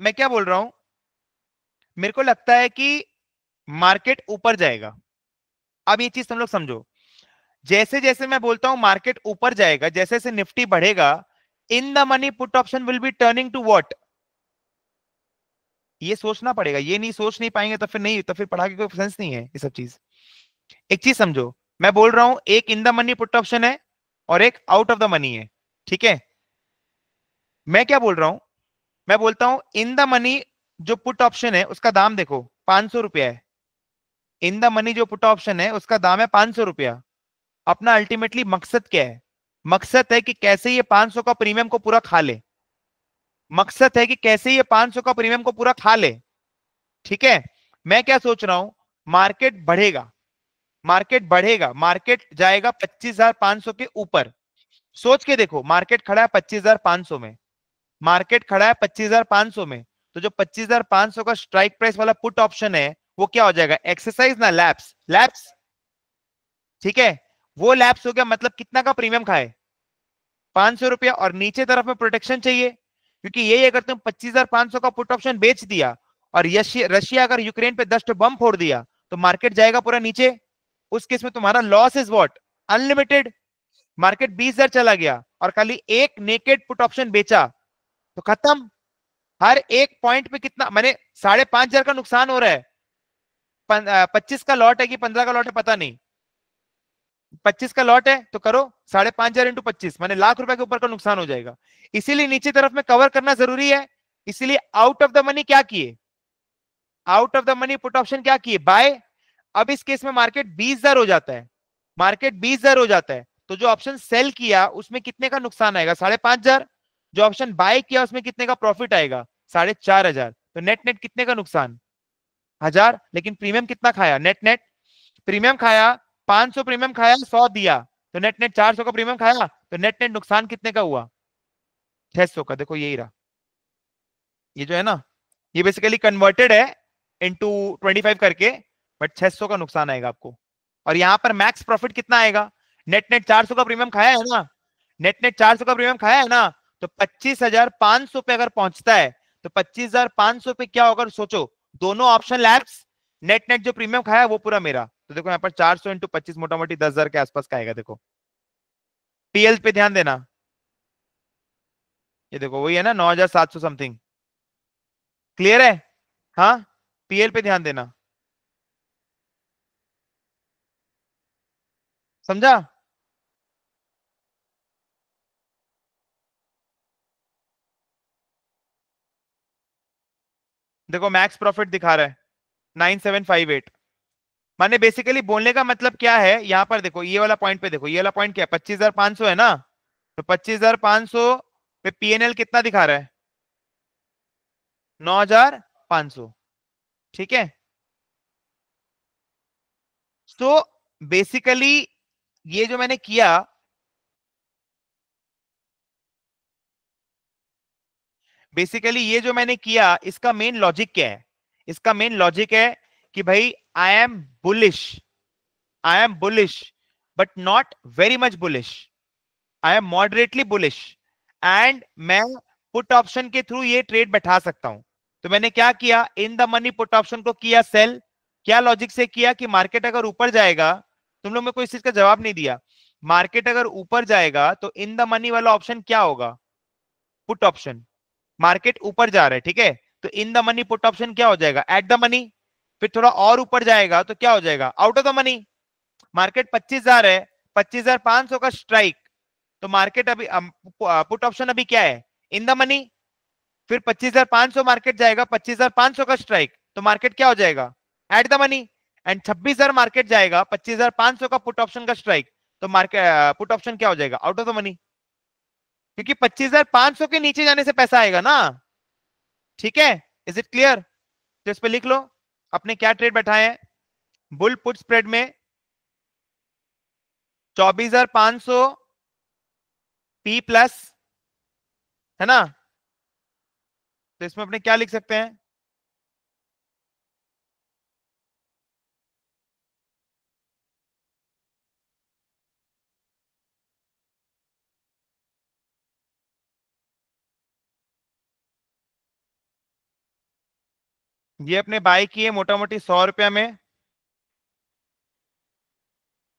मैं क्या बोल रहा हूं मेरे को लगता है कि मार्केट ऊपर जाएगा अब ये चीज तुम लोग समझो जैसे जैसे मैं बोलता हूं मार्केट ऊपर जाएगा जैसे जैसे निफ्टी बढ़ेगा in the money put option will be turning to what ये सोचना पड़ेगा ये नहीं सोच नहीं पाएंगे तो फिर नहीं तो फिर पढ़ा के कोई सेंस नहीं है ये सब चीज एक चीज समझो मैं बोल रहा हूं एक in the money put option है और एक आउट ऑफ द मनी है ठीक है मैं क्या बोल रहा हूं मैं बोलता हूं इन द मनी जो पुट ऑप्शन है उसका दाम देखो पांच सौ रुपया है इन द मनी जो पुट ऑप्शन है उसका दाम है पांच सौ रुपया अपना अल्टीमेटली मकसद क्या है मकसद है कि कैसे ये पांच सौ का प्रीमियम को पूरा खा ले मकसद है कि कैसे ये 500 का प्रीमियम को पूरा खा ले ठीक है मैं क्या सोच रहा हूं मार्केट बढ़ेगा मार्केट बढ़ेगा मार्केट जाएगा 25,500 के ऊपर सोच के देखो मार्केट खड़ा है 25,500 में मार्केट खड़ा है 25,500 में तो जो 25,500 का स्ट्राइक प्राइस वाला पुट ऑप्शन है वो क्या हो जाएगा एक्सरसाइज ना लैप्स लैप्स ठीक है वो लैप्स हो गया मतलब कितना का प्रीमियम खाए पांच सौ रुपया और नीचे तरफ में प्रोटेक्शन चाहिए क्योंकि ये अगर तुम 25,500 का पुट ऑप्शन बेच दिया और रशिया अगर यूक्रेन पे दस्ट बम फोड़ दिया तो मार्केट जाएगा पूरा नीचे उस केस में तुम्हारा loss is what unlimited market बीस हजार चला गया और खाली एक नेकेड पुट ऑप्शन बेचा तो खत्म हर एक पॉइंट पे कितना मैंने साढ़े पांच हजार का नुकसान हो रहा है पच्चीस का लॉट है कि पंद्रह का लॉट है पता नहीं पच्चीस का लॉट है तो करो साढ़े पांच हजार इंटू पच्चीस मैंने लाख रुपए के ऊपर का नुकसान हो जाएगा इसीलिए नीचे तरफ में कवर करना जरूरी है इसीलिए आउट ऑफ द मनी क्या किए out of the money put option क्या किए बाय अब इस केस में मार्केट बीस हो जाता है मार्केट बीस हो जाता है तो जो ऑप्शन सेल किया उसमें कितने का नुकसान आएगा साढ़े पांच हजार जो ऑप्शन बाय किया उसमें कितने का प्रॉफिट आएगा साढ़े चार हजार तो नेट नेट कितने का नुकसान हजार लेकिन प्रीमियम कितना खाया नेट नेट प्रीमियम खाया पांच सौ प्रीमियम खाया सौ दिया तो नेट नेट चार सौ का प्रीमियम खाया तो नेट नेट नुकसान कितने का हुआ छह सौ का देखो यही रहा ये जो है ना ये बेसिकली कन्वर्टेड है इंटू ट्वेंटी फाइव करके बट छह सौ का नुकसान आएगा आपको और यहाँ पर मैक्स प्रॉफिट कितना आएगा नेट नेट चार सौ का प्रीमियम खाया है ना नेट नेट चार सौ का प्रीमियम खाया है ना तो पच्चीस हजार पांच सौ पे अगर पहुंचता है तो पच्चीस हजार पांच सौ पे क्या होगा सोचो दोनों ऑप्शन लैब्स नेट नेट जो प्रीमियम खाया वो पूरा मेरा तो देखो यहाँ पर चार सौ इंटू पच्चीस मोटा मोटी दस हजार के आसपास का आएगा देखो पीएल पे ध्यान देना ये देखो वही है ना नौ हजार सात सौ समथिंग क्लियर है हाँ पीएल पे ध्यान देना समझा देखो मैक्स प्रॉफिट दिखा रहा है नाइन सेवन फाइव एट माने बेसिकली बोलने का मतलब क्या है यहाँ पर देखो ये वाला पॉइंट पे देखो ये वाला पॉइंट क्या है पच्चीस हजार पांच सौ है ना तो पच्चीस हजार पांच सौ पे पीएनएल कितना दिखा रहा है नौ हजार पांच सौ ठीक है सो बेसिकली ये जो मैंने किया बेसिकली ये जो मैंने किया इसका मेन लॉजिक क्या है इसका मेन लॉजिक है कि भाई I am bullish I am bullish but not very much bullish I am moderately bullish and मैं पुट ऑप्शन के थ्रू ये ट्रेड बैठा सकता हूं तो मैंने क्या किया in the money put option को किया सेल क्या लॉजिक से किया कि मार्केट अगर ऊपर जाएगा तुम लोग में कोई चीज का जवाब नहीं दिया मार्केट अगर ऊपर जाएगा तो इन द मनी वाला ऑप्शन क्या होगा पुट ऑप्शन मार्केट ऊपर जा रहा है ठीक है तो in the money put option क्या हो जाएगा एट द मनी फिर थोड़ा और ऊपर जाएगा तो क्या हो जाएगा out of the money market पच्चीस हजार है पच्चीस हजार पांच सौ का स्ट्राइक तो मार्केट अभी पुट ऑप्शन अभी क्या है इन द मनी फिर पच्चीस हजार पांच सौ मार्केट जाएगा पच्चीस हजार पांच सौ का स्ट्राइक तो मार्केट क्या हो जाएगा एट द मनी एंड छब्बीस हजार मार्केट जाएगा पच्चीस हजार पांच सौ का पुट ऑप्शन का स्ट्राइक तो मार्केट पुट ऑप्शन क्या हो जाएगा आउट ऑफ द मनी क्योंकि पच्चीस हजार पांच सौ के नीचे जाने से पैसा आएगा ना ठीक है इज इट क्लियर तो इस पर लिख लो अपने क्या ट्रेड बैठाए हैं बुल पुट स्प्रेड में चौबीस हजार पांच पी प्लस है ना तो इसमें अपने क्या लिख सकते हैं ये अपने बाय किए मोटा मोटी सौ रुपया में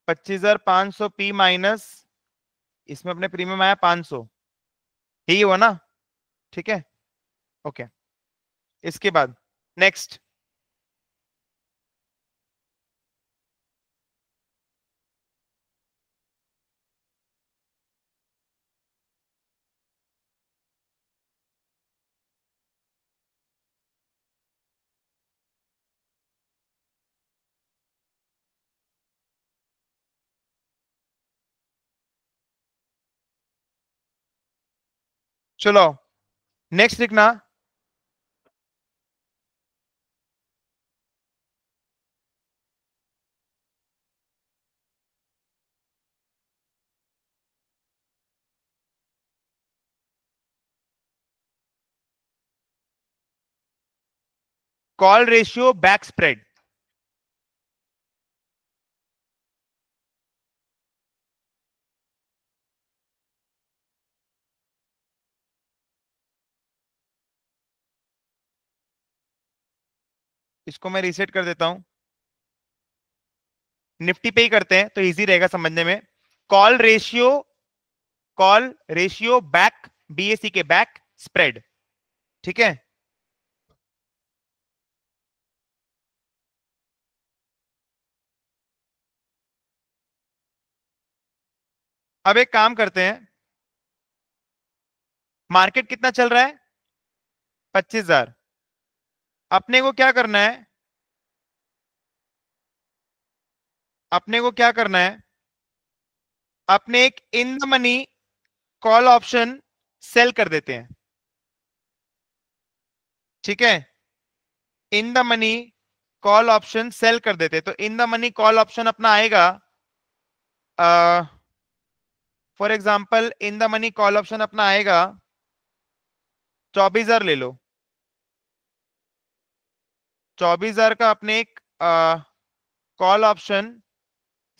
पच्चीस हजार पांच सौ पी माइनस इसमें अपने प्रीमियम आया पांच सौ यही हुआ ना ठीक है ओके इसके बाद नेक्स्ट चलो नेक्स्ट लिखना कॉल रेशियो बैक स्प्रेड इसको मैं रीसेट कर देता हूं निफ्टी पे ही करते हैं तो इजी रहेगा समझने में call ratio call ratio back BSC के बैक स्प्रेड ठीक है अब एक काम करते हैं मार्केट कितना चल रहा है पच्चीस हजार अपने को क्या करना है अपने को क्या करना है अपने एक in the money call option sell कर देते हैं ठीक है in the money call option sell कर देते हैं तो in the money call option अपना आएगा for example in the money call option अपना आएगा चौबीस हजार ले लो चौबीस हजार का अपने एक कॉल ऑप्शन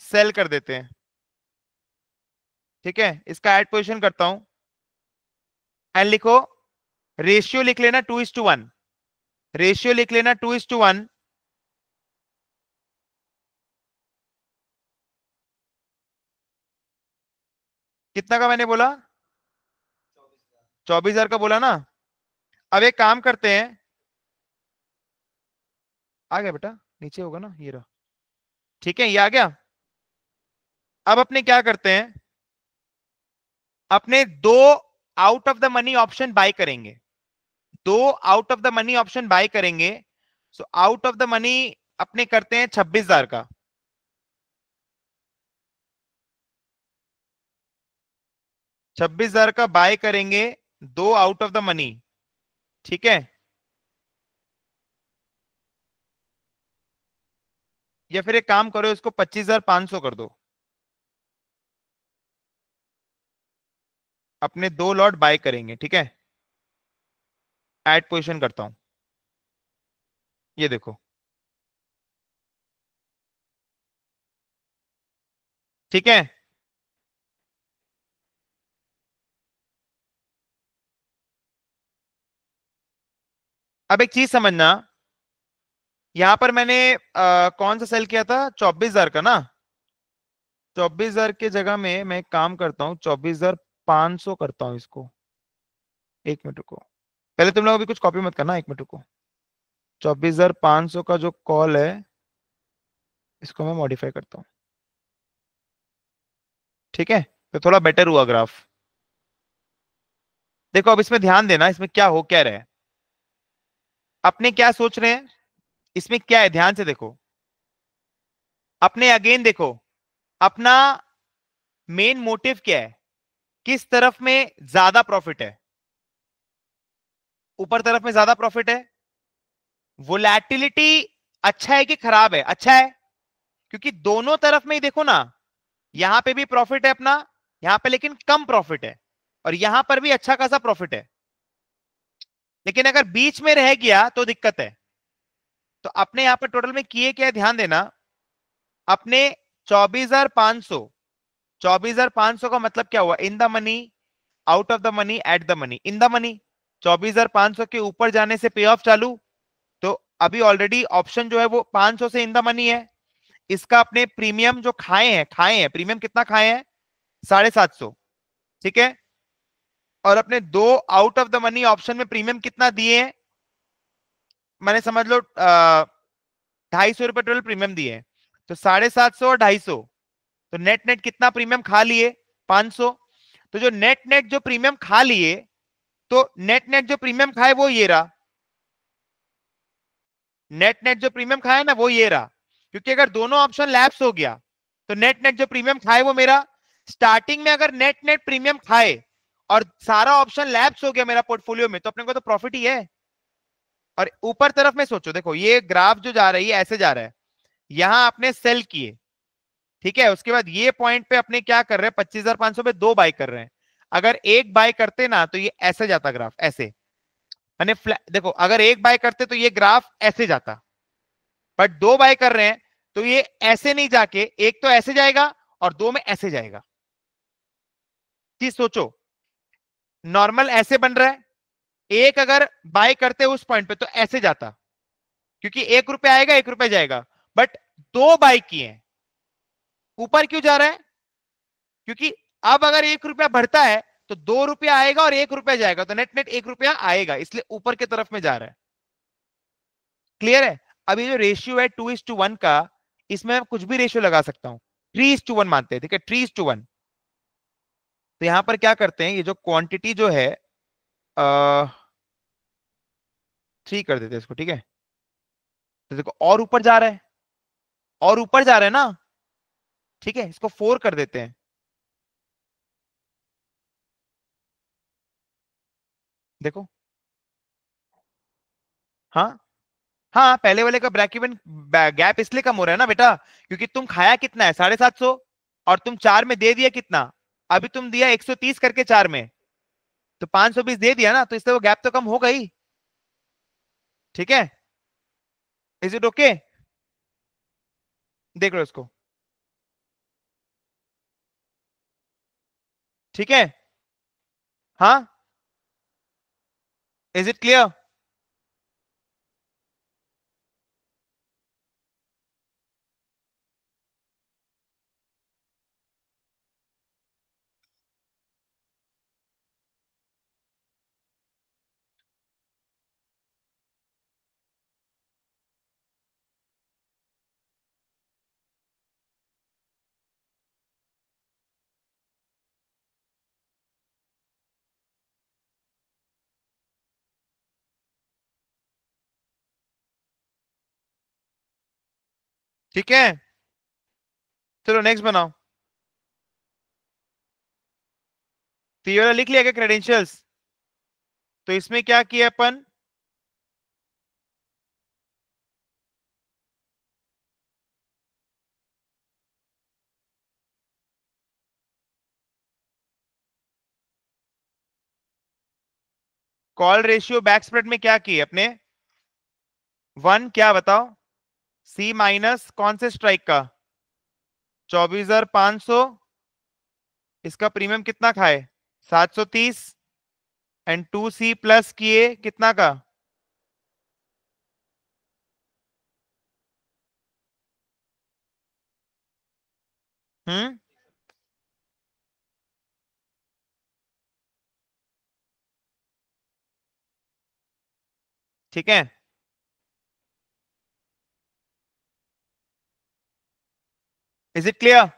सेल कर देते हैं ठीक है इसका एड पोजिशन करता हूं एंड लिखो रेशियो लिख लेना two is to one ratio लिख लेना टू इज टू वन कितना का मैंने बोला चौबीस हजार का बोला ना अब एक काम करते हैं आ गया बेटा नीचे होगा ना ये रहा ठीक है ये आ गया अब अपने क्या करते हैं अपने दो out of the money option buy करेंगे दो out of the money option buy करेंगे so out of the money अपने करते हैं छब्बीस हजार का छब्बीस हजार का बाय करेंगे दो आउट ऑफ द मनी ठीक है या फिर एक काम करो इसको पच्चीस हजार पांच सौ कर दो अपने दो लॉट बाय करेंगे ठीक है एड पोजिशन करता हूं ये देखो ठीक है अब एक चीज समझना यहां पर मैंने आ, कौन सा सेल किया था चौबीस हजार का ना चौबीस हजार के जगह में मैं काम करता हूँ चौबीस हजार पांच सौ करता हूँ इसको एक मिनट को पहले तुम लोग अभी कुछ कॉपी मत करना एक मिनट को चौबीस हजार पांच सौ का जो कॉल है इसको मैं मॉडिफाई करता हूँ ठीक है तो थोड़ा बेटर हुआ ग्राफ देखो अब इसमें ध्यान देना इसमें क्या हो क्या रहे अपने क्या सोच रहे हैं इसमें क्या है ध्यान से देखो अपने अगेन देखो अपना मेन मोटिव क्या है किस तरफ में ज्यादा प्रॉफिट है ऊपर तरफ में ज्यादा प्रॉफिट है वोलैटिलिटी अच्छा है कि खराब है अच्छा है क्योंकि दोनों तरफ में ही देखो ना यहां पे भी प्रॉफिट है अपना यहां पे लेकिन कम प्रॉफिट है और यहां पर भी अच्छा खासा प्रॉफिट है लेकिन अगर बीच में रह गया तो दिक्कत है तो अपने यहां पर टोटल में किए क्या ध्यान देना अपने चौबीस हजार पांच सौ चौबीस हजार पांच सौ का मतलब क्या हुआ in the money out of the money at the money in the money चौबीस हजार पांच सौ के ऊपर जाने से पे ऑफ चालू तो अभी ऑलरेडी ऑप्शन जो है वो पांच सौ से इन द मनी है इसका अपने प्रीमियम जो खाए हैं खाए हैं प्रीमियम कितना खाए हैं साढ़े सात सौ ठीक है और अपने दो out of the money option में प्रीमियम कितना दिए हैं मैंने समझ लो ढाई सौ रुपए टोटल प्रीमियम दिए तो साढ़े सात सौ और ढाई सौ तो नेट नेट कितना प्रीमियम खा लिए पांच सौ तो जो नेट नेट जो प्रीमियम खा लिए तो नेट नेट जो प्रीमियम खाए वो ये रहा नेट नेट जो प्रीमियम खाया ना वो ये रहा क्योंकि अगर दोनों ऑप्शन लैप्स हो गया तो नेट नेट जो प्रीमियम खाए वो मेरा स्टार्टिंग में अगर नेट नेट प्रीमियम खाए और सारा ऑप्शन लैप्स हो गया मेरा पोर्टफोलियो में तो अपने को तो प्रॉफिट ही है और ऊपर तरफ में सोचो देखो ये ग्राफ जो जा रही है ऐसे जा रहा है यहां आपने सेल किए ठीक है उसके बाद ये पॉइंट पे अपने क्या कर रहे हैं पच्चीस हजार पांच सौ पे दो बाय कर रहे हैं अगर एक बाय करते ना तो ये ऐसे जाता ग्राफ ऐसे देखो अगर एक बाय करते तो ये ग्राफ ऐसे जाता बट दो बाय कर रहे हैं तो ये ऐसे नहीं जाके एक तो ऐसे जाएगा और दो में ऐसे जाएगा सोचो नॉर्मल ऐसे बन रहा है एक अगर बाय करते उस पॉइंट पे तो ऐसे जाता क्योंकि एक रुपया आएगा एक रुपया जाएगा बट दो बाय किए ऊपर क्यों जा रहा है क्योंकि अब अगर एक रुपया बढ़ता है तो दो रुपया आएगा और एक रुपया जाएगा तो नेट नेट एक रुपया आएगा इसलिए ऊपर की तरफ में जा रहा है क्लियर है अब ये जो रेशियो है टू इज टू वन का इसमें मैं कुछ भी रेशियो लगा सकता हूं थ्री इज टू वन मानते हैं ठीक है थ्री इज टू वन तो यहां पर क्या करते हैं ये जो क्वांटिटी जो है आ, थ्री कर देते हैं इसको ठीक है तो देखो और ऊपर जा रहा है और ऊपर जा रहा है ना ठीक है इसको फोर कर देते हैं देखो हाँ हाँ पहले वाले का ब्रैक इवन गैप इसलिए कम हो रहा है ना बेटा क्योंकि तुम खाया कितना है साढ़े सात सौ और तुम चार में दे दिया कितना अभी तुम दिया एक सौ तीस करके चार में तो पांच सौ बीस दे दिया ना तो इससे वो गैप तो कम हो गई ठीक है इज इट ओके देख लो इसको ठीक है हा इज इट क्लियर ठीक है चलो नेक्स्ट बनाओ तो ये वाला लिख लिया क्या क्रेडेंशियल्स तो इसमें क्या किया अपन कॉल रेशियो बैक स्प्रेड में क्या किए अपने वन क्या बताओ सी माइनस कौन से स्ट्राइक का चौबीस हजार पांच सौ इसका प्रीमियम कितना खाए सात सौ तीस एंड टू सी प्लस किए कितना का हम्म ठीक है इज इट क्लियर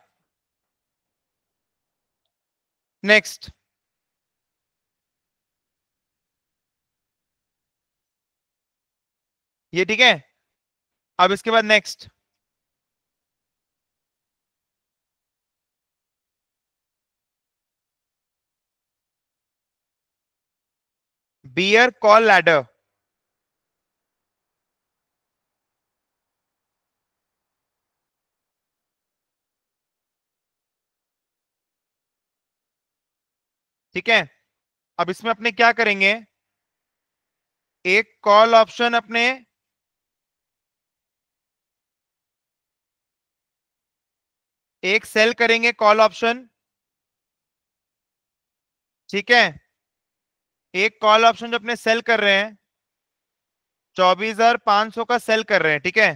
नेक्स्ट ये ठीक है अब इसके बाद नेक्स्ट बियर कॉल लैडर ठीक है अब इसमें अपने क्या करेंगे एक कॉल ऑप्शन अपने एक सेल करेंगे कॉल ऑप्शन ठीक है एक कॉल ऑप्शन जो अपने सेल कर रहे हैं चौबीस हजार पांच सौ का सेल कर रहे हैं ठीक है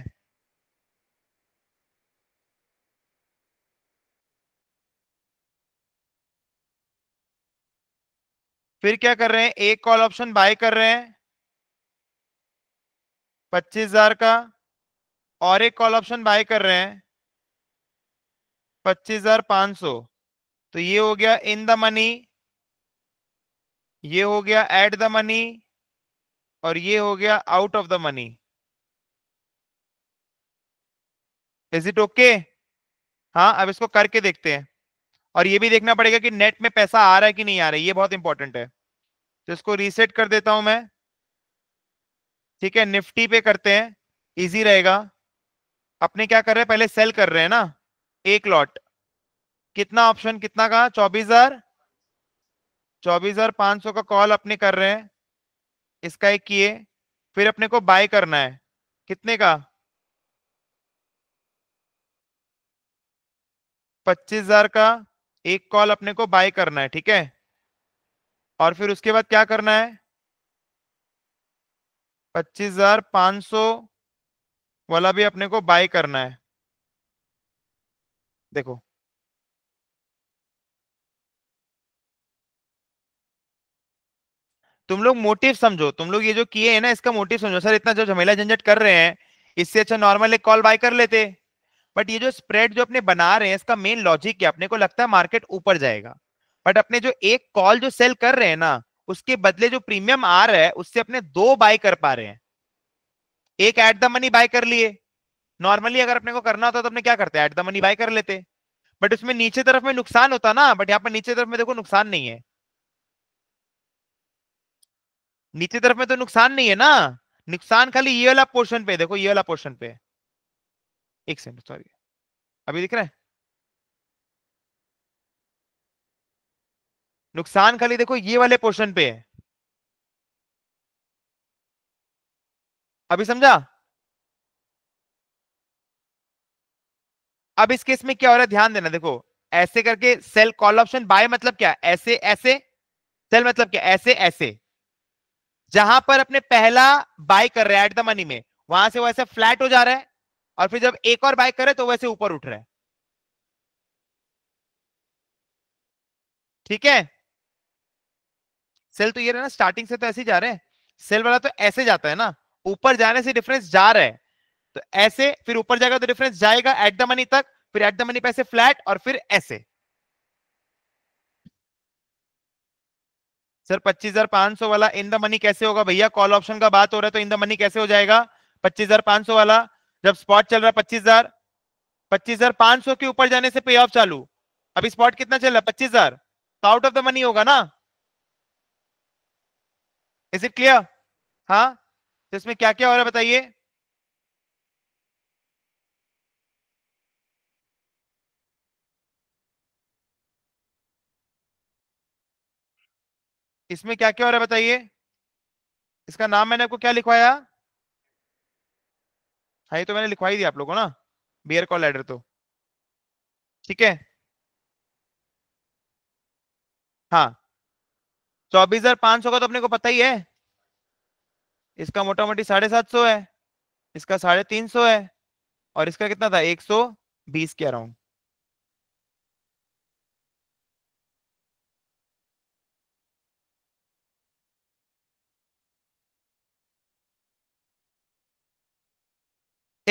फिर क्या कर रहे हैं एक कॉल ऑप्शन बाय कर रहे हैं पच्चीस हजार का और एक कॉल ऑप्शन बाय कर रहे हैं पच्चीस हजार पांच सौ तो ये हो गया इन द मनी ये हो गया एट द मनी और ये हो गया out of the money is it okay हाँ अब इसको करके देखते हैं और ये भी देखना पड़ेगा कि नेट में पैसा आ रहा है कि नहीं आ रहा है ये बहुत इंपॉर्टेंट है तो इसको रीसेट कर देता हूं मैं ठीक है निफ्टी पे करते हैं इजी रहेगा अपने क्या कर रहे हैं पहले सेल कर रहे हैं ना एक लॉट कितना ऑप्शन कितना का चौबीस हजार चौबीस हजार पांच सौ का कॉल अपने कर रहे हैं इसका एक किए फिर अपने को बाय करना है कितने का पच्चीस हजार का एक कॉल अपने को बाय करना है ठीक है और फिर उसके बाद क्या करना है पच्चीस हजार पांच सौ वाला भी अपने को बाय करना है देखो तुम लोग मोटिव समझो तुम लोग ये जो किए हैं ना इसका मोटिव समझो सर इतना जो झमेला झंझट कर रहे हैं इससे अच्छा नॉर्मल एक कॉल बाय कर लेते बट ये जो स्प्रेड जो अपने बना रहे हैं इसका मेन लॉजिक क्या अपने को लगता है मार्केट ऊपर जाएगा बट अपने जो एक कॉल जो सेल कर रहे हैं ना उसके बदले जो प्रीमियम आ रहा है उससे अपने दो बाय कर पा रहे हैं एक एट द मनी बाय कर लिए नॉर्मली अगर अपने को करना होता तो अपने क्या करते एट द मनी बाय कर लेते बट उसमें नीचे तरफ में नुकसान होता ना बट यहाँ पर नीचे तरफ में देखो नुकसान नहीं है नीचे तरफ में तो नुकसान नहीं है ना नुकसान खाली ये वाला पोर्शन पे देखो ये वाला पोर्शन पे है एक सेकंड सॉरी अभी दिख रहा है नुकसान खाली देखो ये वाले पोर्शन पे है अभी समझा अब इस केस में क्या हो रहा है ध्यान देना देखो ऐसे करके सेल कॉल ऑप्शन बाय मतलब क्या ऐसे ऐसे सेल मतलब क्या ऐसे ऐसे जहां पर अपने पहला बाय कर रहे हैं एट द मनी में वहां से वो ऐसे फ्लैट हो जा रहा है और फिर जब एक और बाय करे तो वैसे ऊपर उठ रहा है ठीक है सेल तो ये रहे ना स्टार्टिंग से तो ऐसे ही जा रहे हैं सेल वाला तो ऐसे जाता है ना ऊपर जाने से डिफरेंस जा रहा है तो ऐसे फिर ऊपर जाएगा तो डिफरेंस जाएगा एट द मनी तक फिर एट द मनी पैसे फ्लैट और फिर ऐसे सर 25,500 वाला इन द मनी कैसे होगा भैया कॉल ऑप्शन का बात हो रहा है तो इन द मनी कैसे हो जाएगा 25,500 वाला जब स्पॉट चल रहा है पच्चीस हजार पच्चीस हजार पांच सौ के ऊपर जाने से पे ऑफ चालू अभी स्पॉट कितना चल रहा है पच्चीस हजार तो आउट ऑफ द मनी होगा ना इज इट क्लियर हाँ तो इसमें क्या क्या हो रहा है बताइए इसमें क्या क्या हो रहा है बताइए इसका नाम मैंने आपको क्या लिखवाया हाँ ये तो मैंने लिखवाई दिया आप लोगों ना बियर कॉल लेटर तो ठीक है हाँ चौबीस हजार पांच सौ का तो अपने को पता ही है इसका मोटा मोटी साढ़े सात सौ है इसका साढ़े तीन सौ है और इसका कितना था एक सौ बीस रहा हूं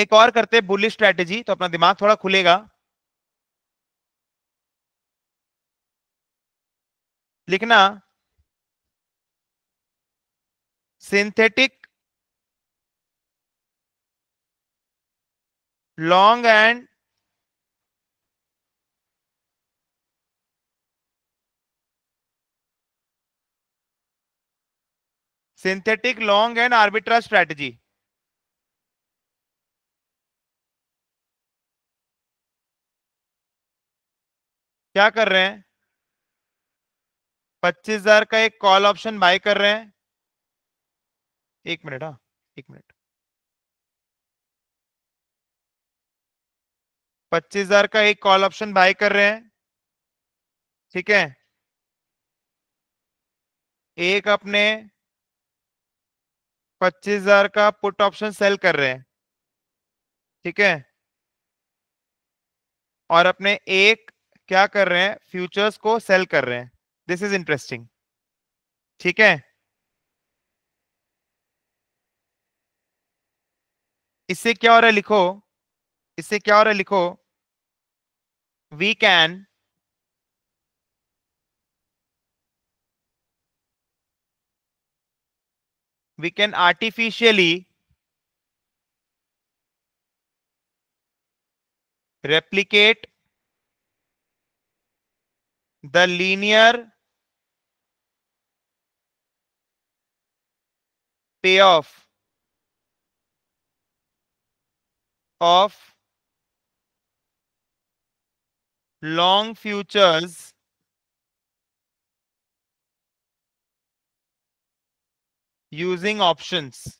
एक और करते बुलिश स्ट्रेटेजी तो अपना दिमाग थोड़ा खुलेगा लिखना synthetic long and synthetic long and arbitrage strategy क्या कर रहे हैं पच्चीस हजार का एक कॉल ऑप्शन बाय कर रहे हैं एक मिनट हाँ एक मिनट पच्चीस हजार का एक कॉल ऑप्शन बाय कर रहे हैं ठीक है एक अपने पच्चीस हजार का पुट ऑप्शन सेल कर रहे हैं ठीक है और अपने एक क्या कर रहे हैं फ्यूचर्स को सेल कर रहे हैं दिस इज इंटरेस्टिंग ठीक है इससे क्या हो रहा है लिखो इससे क्या हो रहा है लिखो we can we can artificially replicate the linear payoff of long futures using options.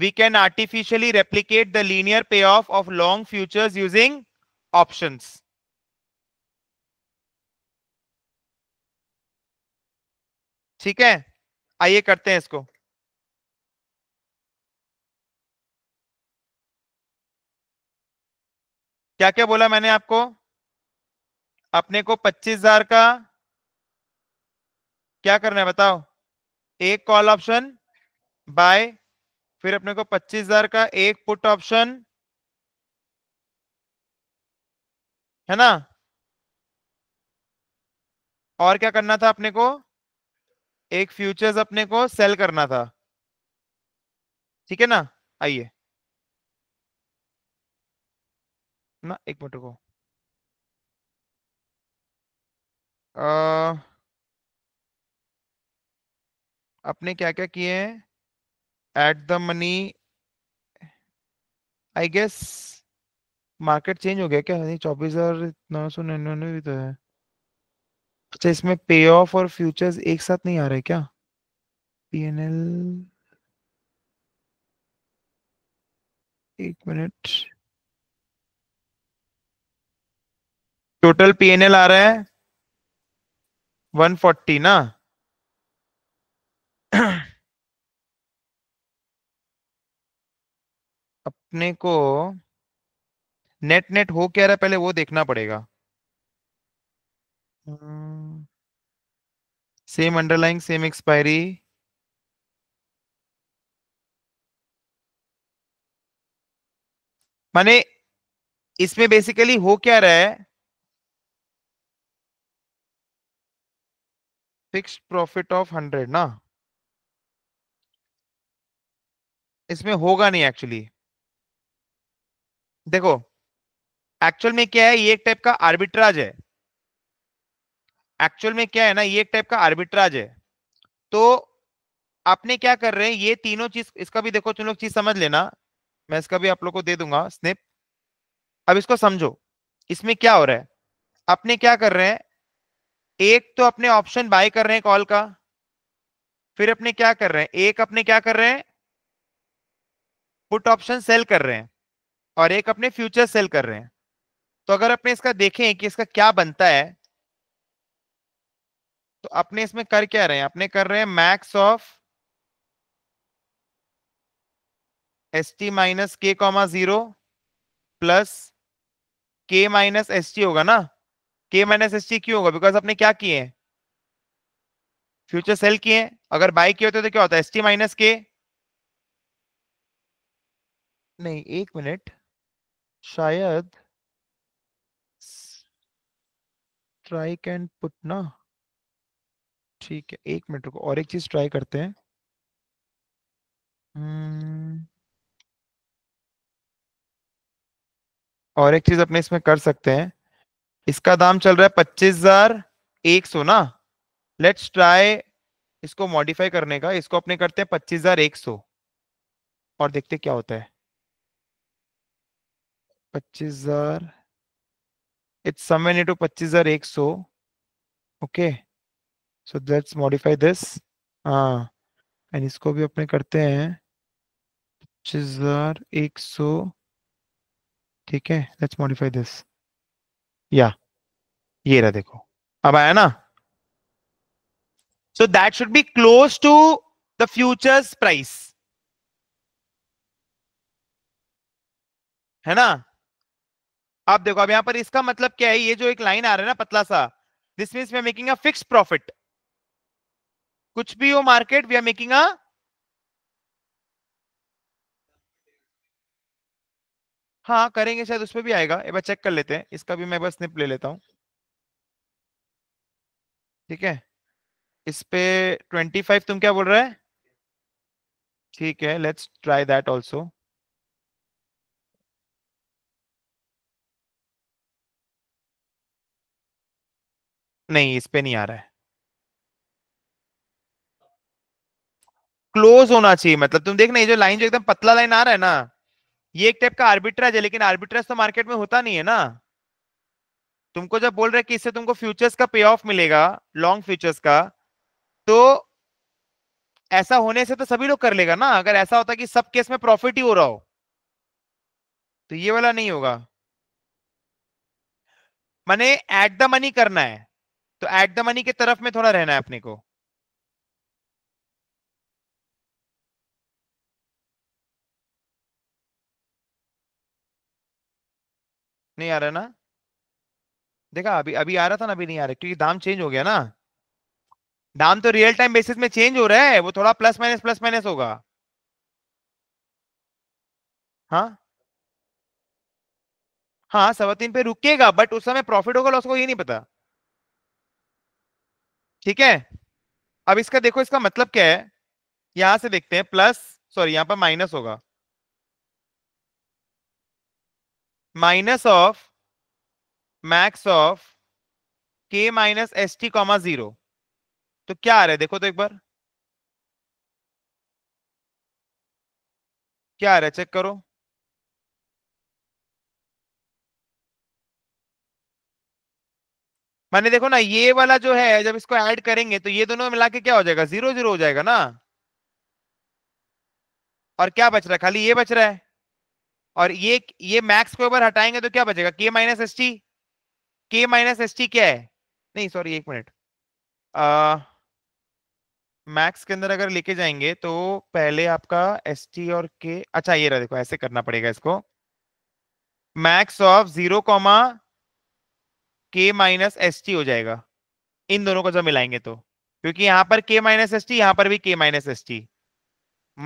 we can artificially replicate the linear payoff of long futures using options. ठीक है आइए करते हैं इसको क्या क्या बोला मैंने आपको अपने को 25,000 का क्या करना है बताओ एक कॉल ऑप्शन बाय फिर अपने को 25000 का एक पुट ऑप्शन है ना और क्या करना था अपने को एक फ्यूचर्स अपने को सेल करना था ठीक है ना आइए ना एक मिनट को आ, अपने क्या क्या किए हैं at the money i guess market change हो गया क्या नहीं चौबीस हजार नौ सौ निन्यानवे भी तो है अच्छा इसमें पे ऑफ और फ्यूचर्स एक साथ नहीं आ रहे क्या पी एन एल एक minute total P N L आ रहा है 140 ना अपने को नेट नेट हो क्या रहा पहले वो देखना पड़ेगा सेम अंडरलाइंग सेम एक्सपायरी माने इसमें बेसिकली हो क्या रहा है फिक्स प्रॉफिट ऑफ हंड्रेड ना इसमें होगा नहीं एक्चुअली देखो एक्चुअल में क्या है ये एक टाइप का आर्बिट्राज है एक्चुअल में क्या है ना ये एक टाइप का आर्बिट्राज है तो आपने क्या कर रहे हैं ये तीनों चीज इसका भी देखो तुम लोग चीज समझ लेना मैं इसका भी आप लोग को दे दूंगा स्निप अब इसको समझो इसमें क्या हो रहा है अपने क्या कर रहे हैं एक तो अपने ऑप्शन बाय कर रहे हैं कॉल का फिर अपने क्या कर रहे हैं एक अपने क्या कर रहे हैं पुट ऑप्शन सेल कर रहे हैं और एक अपने फ्यूचर सेल कर रहे हैं तो अगर अपने इसका देखें कि इसका क्या बनता है तो अपने इसमें कर क्या रहे हैं अपने कर रहे हैं max of S T minus K comma zero plus K minus S T होगा ना के माइनस एस टी क्यों होगा बिकॉज आपने क्या किए हैं फ्यूचर सेल किए हैं अगर बाय किए होते तो क्या होता है एस टी माइनस के नहीं एक मिनट शायद ट्राई कैन पुट ना ठीक है एक मिनट रुको और एक चीज ट्राई करते हैं हम्म। और एक चीज अपने इसमें कर सकते हैं इसका दाम चल रहा है पच्चीस हजार एक सौ ना लेट्स ट्राई इसको मॉडिफाई करने का इसको अपने करते हैं पच्चीस हजार एक सौ और देखते क्या होता है पच्चीस हजार it's पच्चीस हजार एक सौ okay so let's modify this हाँ एंड इसको भी अपने करते हैं पच्चीस हजार एक सौ ठीक है लेट्स मॉडिफाई दिस या ये रहा देखो अब आया ना so that should be close to the futures price है ना आप देखो अब यहाँ पर इसका मतलब क्या है ये जो एक लाइन आ रहा है ना पतला सा this mean we are making a fix profit कुछ भी हो market we are making a हाँ करेंगे शायद उस पर भी आएगा एक बार चेक कर लेते हैं इसका भी मैं बस स्निप ले लेता हूं ठीक है इस पे 25 तुम क्या बोल रहे हैं ठीक है लेट्स ट्राई दैट ऑल्सो नहीं इस पे नहीं आ रहा है क्लोज होना चाहिए मतलब तुम देख ना ये जो लाइन जो एकदम पतला लाइन आ रहा है ना ये एक टाइप का आर्बिट्राज है लेकिन आर्बिट्राज तो मार्केट में होता नहीं है ना तुमको जब बोल रहे कि इससे तुमको फ्यूचर्स का पे ऑफ मिलेगा लॉन्ग फ्यूचर्स का तो ऐसा होने से तो सभी लोग कर लेगा ना अगर ऐसा होता कि सब केस में प्रॉफिट ही हो रहा हो तो ये वाला नहीं होगा मैंने एट द मनी करना है तो एट द मनी के तरफ में थोड़ा रहना है अपने को नहीं आ रहा ना देखा अभी अभी आ रहा था ना अभी नहीं आ रहा क्योंकि दाम चेंज हो गया ना दाम तो रियल टाइम बेसिस में चेंज हो रहा है वो थोड़ा प्लस माइनस प्लस माइनस होगा हाँ हाँ सवा तीन पे रुकेगा बट उस समय प्रॉफिट होगा लॉस को ये नहीं पता ठीक है अब इसका देखो इसका मतलब क्या है यहां से देखते हैं प्लस सॉरी यहां पर माइनस होगा minus of max of K minus S T comma zero तो क्या आ रहा है देखो तो एक बार क्या आ रहा है चेक करो मैंने देखो ना ये वाला जो है जब इसको ऐड करेंगे तो ये दोनों मिला के क्या हो जाएगा जीरो जीरो हो जाएगा ना और क्या बच रहा है खाली ये बच रहा है और ये ये मैक्स को ऊपर हटाएंगे तो क्या बचेगा K minus S T K minus S T क्या है नहीं सॉरी एक मिनट मैक्स के अंदर अगर लेके जाएंगे तो पहले आपका एस टी और के अच्छा ये रहा देखो ऐसे करना पड़ेगा इसको max of zero comma K minus S T हो जाएगा इन दोनों को जब मिलाएंगे तो क्योंकि यहां पर के माइनस एस टी यहां पर भी K minus S T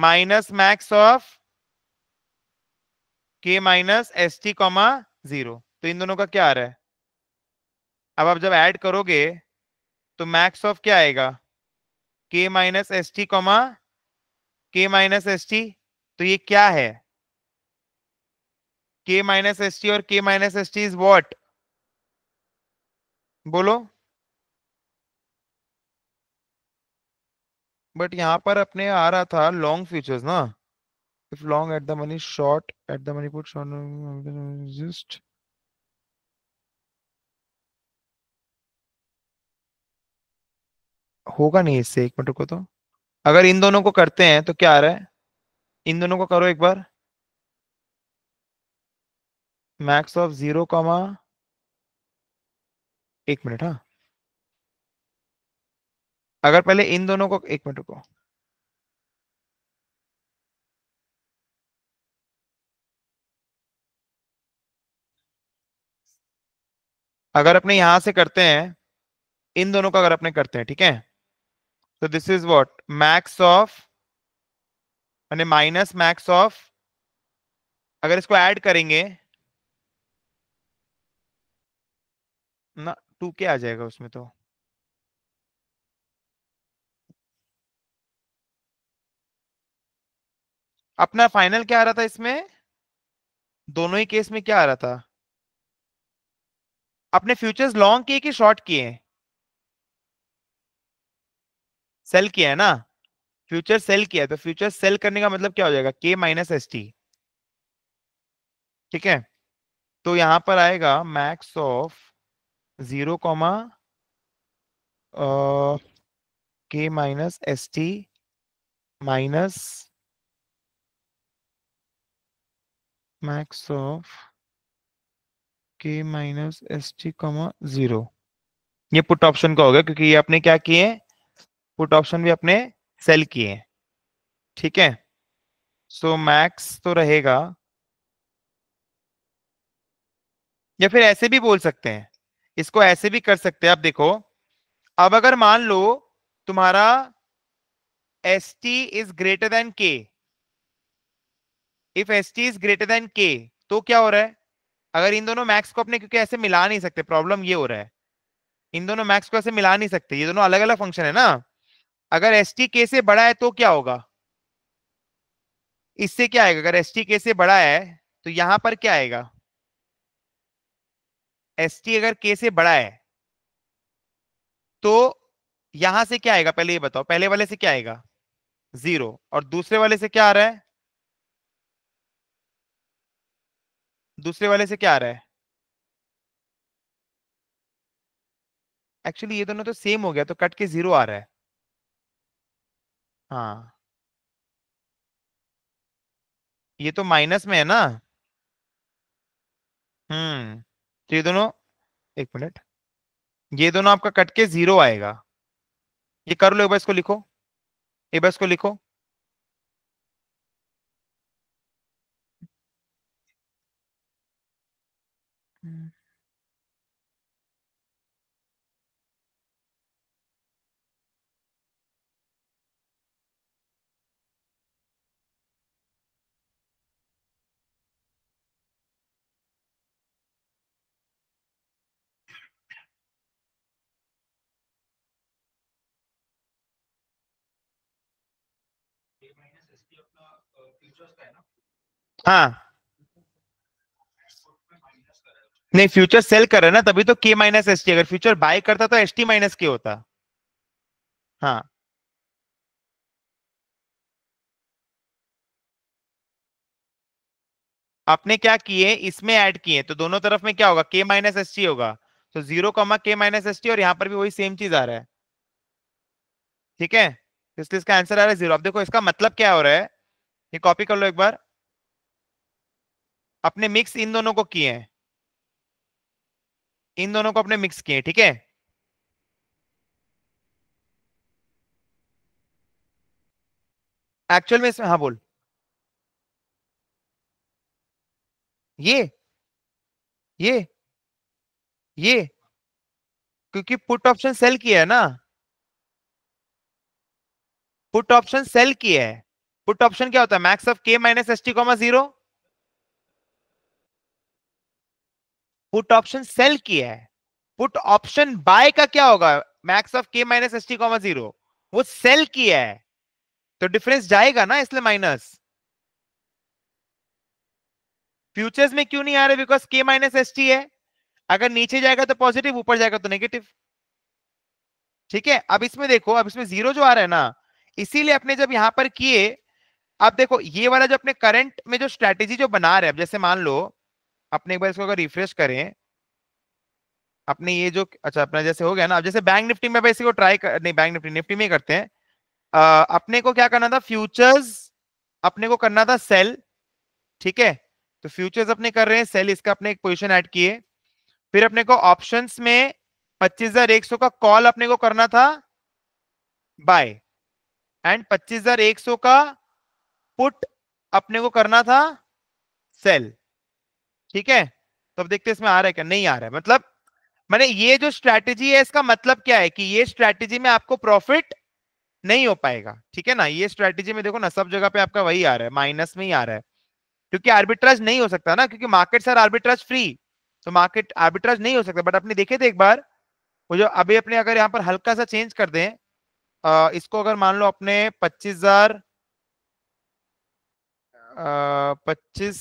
minus max of K minus S T comma zero तो इन दोनों का क्या आ रहा है अब आप जब ऐड करोगे तो मैक्स ऑफ क्या आएगा K minus S T comma K minus S T तो ये क्या है के माइनस एस टी और K minus S T is what बोलो बट यहां पर अपने आ रहा था लॉन्ग फीचर्स ना if long at the money short at the money put short होगा नहीं इससे एक मिनट को तो अगर इन दोनों को करते हैं तो क्या आ रहा है इन दोनों को करो एक बार मैक्स ऑफ जीरो कॉमा एक मिनट हाँ अगर पहले इन दोनों को एक मिनट रुको अगर अपने यहां से करते हैं इन दोनों का अगर अपने करते हैं ठीक है तो this is what max of मैंने माइनस मैक्स ऑफ अगर इसको ऐड करेंगे ना टू के आ जाएगा उसमें तो अपना फाइनल क्या आ रहा था इसमें दोनों ही केस में क्या आ रहा था अपने फ्यूचर्स लॉन्ग किए कि शॉर्ट किए सेल किया है ना फ्यूचर सेल किया तो फ्यूचर सेल करने का मतलब क्या हो जाएगा के माइनस एस टी ठीक है तो यहां पर आएगा max of zero comma K minus S T minus max of K minus S T comma zero ये पुट ऑप्शन का होगा क्योंकि ये आपने क्या किए पुट ऑप्शन भी अपने सेल किए ठीक है सो मैक्स तो रहेगा या फिर ऐसे भी बोल सकते हैं इसको ऐसे भी कर सकते हैं आप देखो अब अगर मान लो तुम्हारा S T is greater than K if S T is greater than K तो क्या हो रहा है अगर इन दोनों मैक्स को अपने क्योंकि ऐसे मिला नहीं सकते प्रॉब्लम ये हो रहा है इन दोनों मैक्स को ऐसे मिला नहीं सकते ये दोनों अलग अलग फंक्शन है ना अगर एस टी के से बड़ा है तो क्या होगा इससे क्या आएगा अगर एस टी के से बड़ा है तो यहां पर क्या आएगा एस टी अगर के से बड़ा है तो यहां से क्या आएगा पहले ये बताओ पहले वाले से क्या आएगा जीरो और दूसरे वाले से क्या आ रहा है दूसरे वाले से क्या आ रहा है एक्चुअली ये दोनों तो सेम हो गया तो कट के जीरो आ रहा है हाँ ये तो माइनस में है ना हम्म तो ये दोनों एक मिनट ये दोनों आपका कट के जीरो आएगा ये कर लो एक बार इसको लिखो एक बार इसको लिखो हाँ नहीं फ्यूचर सेल कर रहे ना तभी तो के माइनस एस टी अगर फ्यूचर बाय करता तो एस टी माइनस के होता हाँ आपने क्या किए इसमें ऐड किए तो दोनों तरफ में क्या होगा के माइनस एस टी होगा तो zero comma K minus S T और यहां पर भी वही सेम चीज आ रहा है ठीक है इसलिए इसका आंसर आ रहा है जीरो अब देखो इसका मतलब क्या हो रहा है ये कॉपी कर लो एक बार अपने मिक्स इन दोनों को किए हैं इन दोनों को अपने मिक्स किए ठीक है एक्चुअल में इसमें हाँ बोल ये ये ये क्योंकि पुट ऑप्शन सेल किया है ना पुट ऑप्शन सेल की है पुट ऑप्शन क्या होता है max of K minus S T comma zero put option sell की है पुट ऑप्शन बाय का क्या होगा max of K minus S T comma zero वो सेल की है तो डिफरेंस जाएगा ना इसलिए माइनस फ्यूचर्स में क्यों नहीं आ रहे बिकॉज के माइनस एस टी है अगर नीचे जाएगा तो पॉजिटिव ऊपर जाएगा तो नेगेटिव ठीक है अब इसमें देखो अब इसमें जीरो जो आ रहा है ना इसीलिए अपने जब यहां पर किए अब देखो ये वाला जो अपने करंट में जो स्ट्रेटेजी जो बना रहे हैं जैसे मान लो अपने एक बार इसको अगर रिफ्रेश करें अपने ये जो अच्छा अपना जैसे हो गया ना अब जैसे बैंक निफ्टी में इसी को ट्राई कर नहीं बैंक निफ्टी निफ्टी में करते हैं आ, अपने को क्या करना था फ्यूचर्स अपने को करना था सेल ठीक है तो फ्यूचर्स अपने कर रहे हैं सेल इसका अपने एक पोजिशन एड किए फिर अपने को ऑप्शन में पच्चीस हजार एक सौ का कॉल अपने को करना था बाय एंड 25,100 का पुट अपने को करना था सेल ठीक है तो अब देखते हैं इसमें आ रहा है क्या नहीं आ रहा है मतलब मैंने ये जो स्ट्रैटेजी है इसका मतलब क्या है कि ये स्ट्रैटेजी में आपको प्रॉफिट नहीं हो पाएगा ठीक है ना ये स्ट्रेटेजी में देखो ना सब जगह पे आपका वही आ रहा है माइनस में ही आ रहा है क्योंकि आर्बिट्रेज नहीं हो सकता ना क्योंकि मार्केट सर आर्बिट्राज फ्री तो मार्केट आर्बिट्राज नहीं हो सकता बट अपने देखे थे एक बार वो जो अभी अपने अगर यहाँ पर हल्का सा चेंज कर दें इसको अगर मान लो अपने पच्चीस हजार हाँ। पच्चीस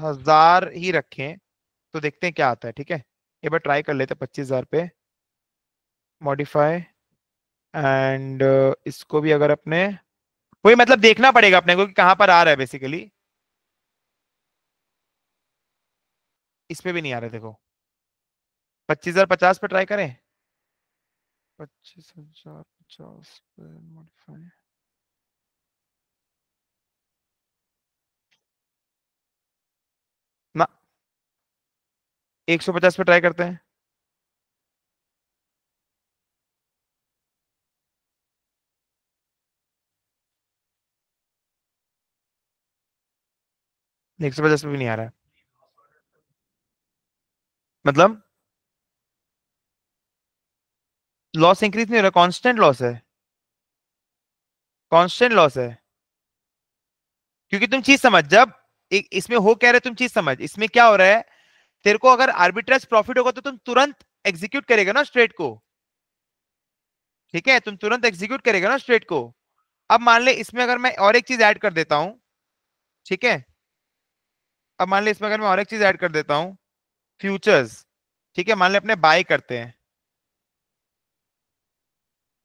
हजार ही रखें तो देखते हैं क्या आता है ठीक है एक बार ट्राई कर लेते हैं पच्चीस हजार पे मॉडिफाई एंड इसको भी अगर अपने वही मतलब देखना पड़ेगा अपने को कि कहाँ पर आ रहा है बेसिकली इसमें भी नहीं आ रहा देखो पच्चीस हजार पचास पे ट्राई करें पच्चीस हजार पचास पे मॉडिफाई ना एक सौ पचास पे ट्राई करते हैं एक सौ पचास पे भी नहीं आ रहा है मतलब लॉस इंक्रीज नहीं हो रहा कांस्टेंट लॉस है कांस्टेंट लॉस है क्योंकि तुम चीज समझ जब एक इसमें हो कह रहे तुम चीज समझ इसमें क्या हो रहा है तेरे को अगर आर्बिट्रेज प्रॉफिट होगा तो तुम तुरंत एग्जीक्यूट करेगा ना स्ट्रेट को ठीक है तुम तुरंत एग्जीक्यूट करेगा ना स्ट्रेट को अब मान ले इसमें अगर मैं और एक चीज ऐड कर देता हूं ठीक है अब मान ले इसमें अगर मैं और एक चीज ऐड कर देता हूं फ्यूचर्स ठीक है मान ले अपने बाय करते हैं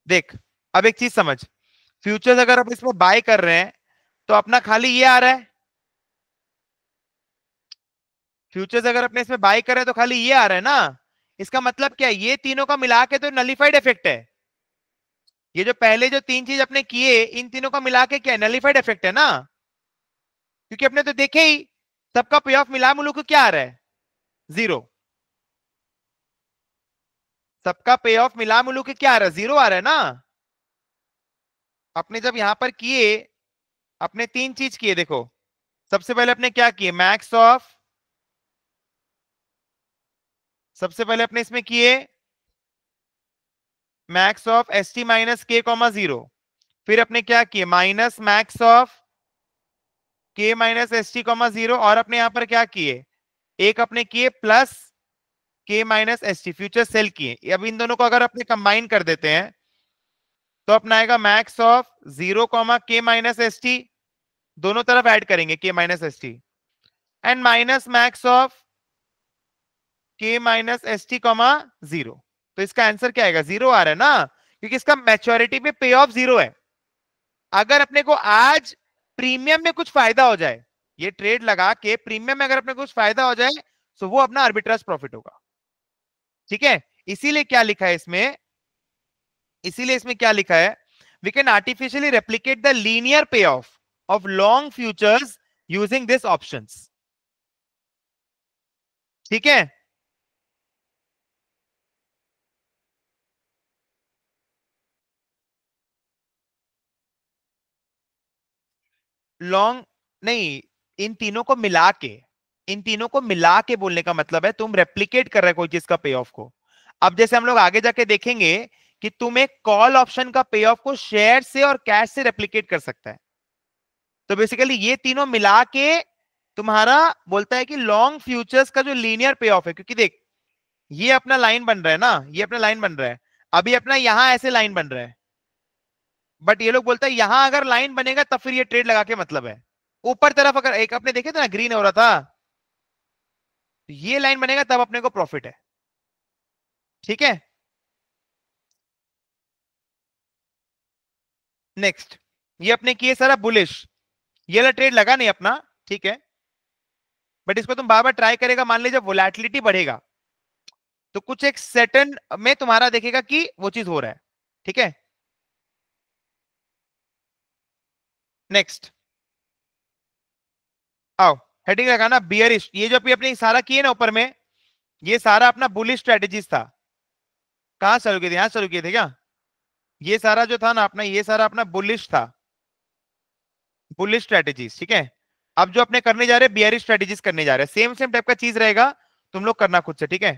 देख अब एक चीज समझ फ्यूचर्स अगर आप इसमें बाय कर रहे हैं तो अपना खाली ये आ रहा है फ्यूचर्स अगर अपने इसमें बाय करें तो खाली ये आ रहा है ना इसका मतलब क्या है ये तीनों का मिला के तो नलीफाइड इफेक्ट है ये जो पहले जो तीन चीज अपने किए इन तीनों का मिला के क्या है नलीफाइड इफेक्ट है ना क्योंकि अपने तो देखे ही सबका पे ऑफ मिला मुलू क्या आ रहा है जीरो सबका पे ऑफ मिला मिलू के क्या आ रहा है जीरो आ रहा है ना अपने जब यहां पर किए अपने तीन चीज किए देखो सबसे पहले अपने क्या किए मैक्स ऑफ सबसे पहले अपने इसमें किए max of S T minus K comma zero फिर अपने क्या किए minus max of K minus S T comma zero और अपने यहां पर क्या किए एक अपने किए plus K minus S T future sell की अब इन दोनों को अगर अपने कंबाइन कर देते हैं तो अपना आएगा max of zero comma K minus S T दोनों तरफ ऐड करेंगे K minus S T and minus max of K minus S T comma zero तो इसका आंसर क्या आएगा जीरो आ रहा है ना क्योंकि इसका मेच्योरिटी पे पे ऑफ जीरो है अगर अपने को आज प्रीमियम में कुछ फायदा हो जाए ये ट्रेड लगा के प्रीमियम में अगर अपने कुछ फायदा हो जाए तो वो अपना आर्बिट्राज प्रॉफिट होगा ठीक है इसीलिए क्या लिखा है इसमें इसीलिए इसमें क्या लिखा है we can artificially replicate the linear pay off of long futures using this option ठीक है लॉन्ग नहीं इन तीनों को मिला के इन तीनों को मिला के बोलने का मतलब है तुम रेप्लीकेट कर रहे कोई चीज का पे ऑफ को अब जैसे हम लोग आगे जाके देखेंगे कि तुम एक कॉल ऑप्शन का पे ऑफ को शेयर से और कैश से रेप्लीकेट कर सकता है तो बेसिकली ये तीनों मिला के तुम्हारा बोलता है कि लॉन्ग फ्यूचर्स का जो लीनियर पे ऑफ है क्योंकि देख ये अपना लाइन बन रहा है ना ये अपना लाइन बन रहा है अभी अपना यहां ऐसे लाइन बन रहा है बट ये लोग बोलता है यहां अगर लाइन बनेगा तब फिर ये ट्रेड लगा के मतलब है ऊपर तरफ अगर एक अपने देखे थे ना ग्रीन हो रहा था तो ये लाइन बनेगा तब अपने को प्रॉफिट है ठीक है नेक्स्ट ये अपने किए सारा बुलिश ये वाला ट्रेड लगा नहीं अपना ठीक है बट इसको तुम बार बार ट्राई करेगा मान लीजिए वोलेटिलिटी बढ़ेगा तो कुछ एक सेटन में तुम्हारा देखेगा कि वो चीज हो रहा है ठीक है नेक्स्ट आओ हेडिंग लगाना बियरिश ये जो अभी अपने सारा किए ना ऊपर में ये सारा अपना बुलिश स्ट्रेटेजी था कहा शुरू किए थे यहां शुरू किए थे क्या ये सारा जो था ना अपना ये सारा अपना बुलिश था बुलिश स्ट्रेटेजी ठीक है अब जो अपने करने जा रहे हैं बियरिश स्ट्रेटेजीज करने जा रहे हैं सेम सेम टाइप का चीज रहेगा तुम लोग करना खुद से ठीक है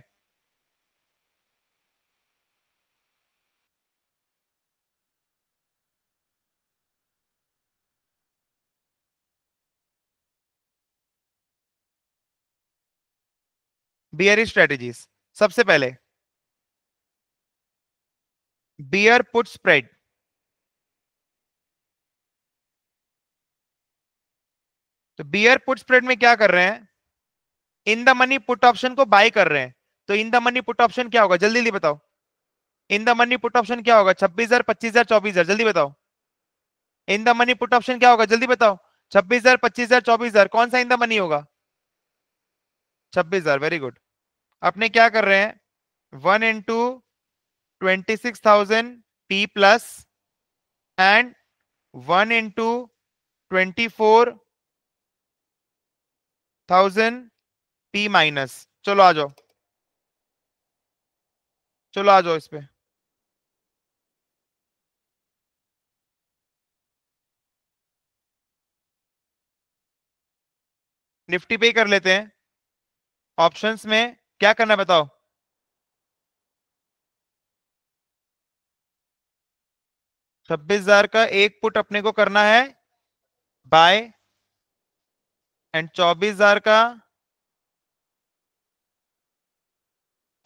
बियर स्ट्रेटेजी सबसे पहले बियर पुट स्प्रेड तो बियर पुट स्प्रेड में क्या कर रहे हैं in the money put option को बाय कर रहे हैं तो in the money put option क्या होगा जल्दी जल्दी बताओ in the money put option क्या होगा छब्बीस हजार पच्चीस हजार चौबीस हजार जल्दी बताओ in the money put option क्या होगा जल्दी बताओ छब्बीस हजार पच्चीस हजार चौबीस हजार कौन सा इन द मनी होगा छब्बीस हजार वेरी गुड अपने क्या कर रहे हैं one into twenty six thousand T plus and one into twenty four thousand T minus चलो आ जाओ चलो आ जाओ इस पे निफ्टी पे कर लेते हैं ऑप्शंस में क्या करना है बताओ छब्बीस हजार का एक पुट अपने को करना है बाय एंड चौबीस हजार का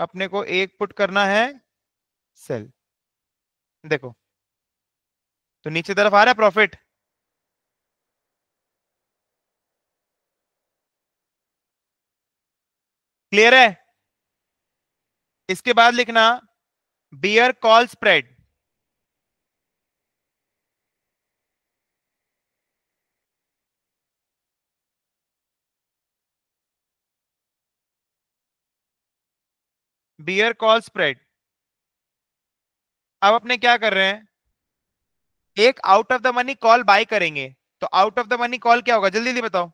अपने को एक पुट करना है सेल देखो तो नीचे तरफ आ रहा है प्रॉफिट क्लियर है इसके बाद लिखना bear call spread bear call spread अब अपने क्या कर रहे हैं एक out of the money call buy करेंगे तो out of the money call क्या होगा जल्दी जल्दी बताओ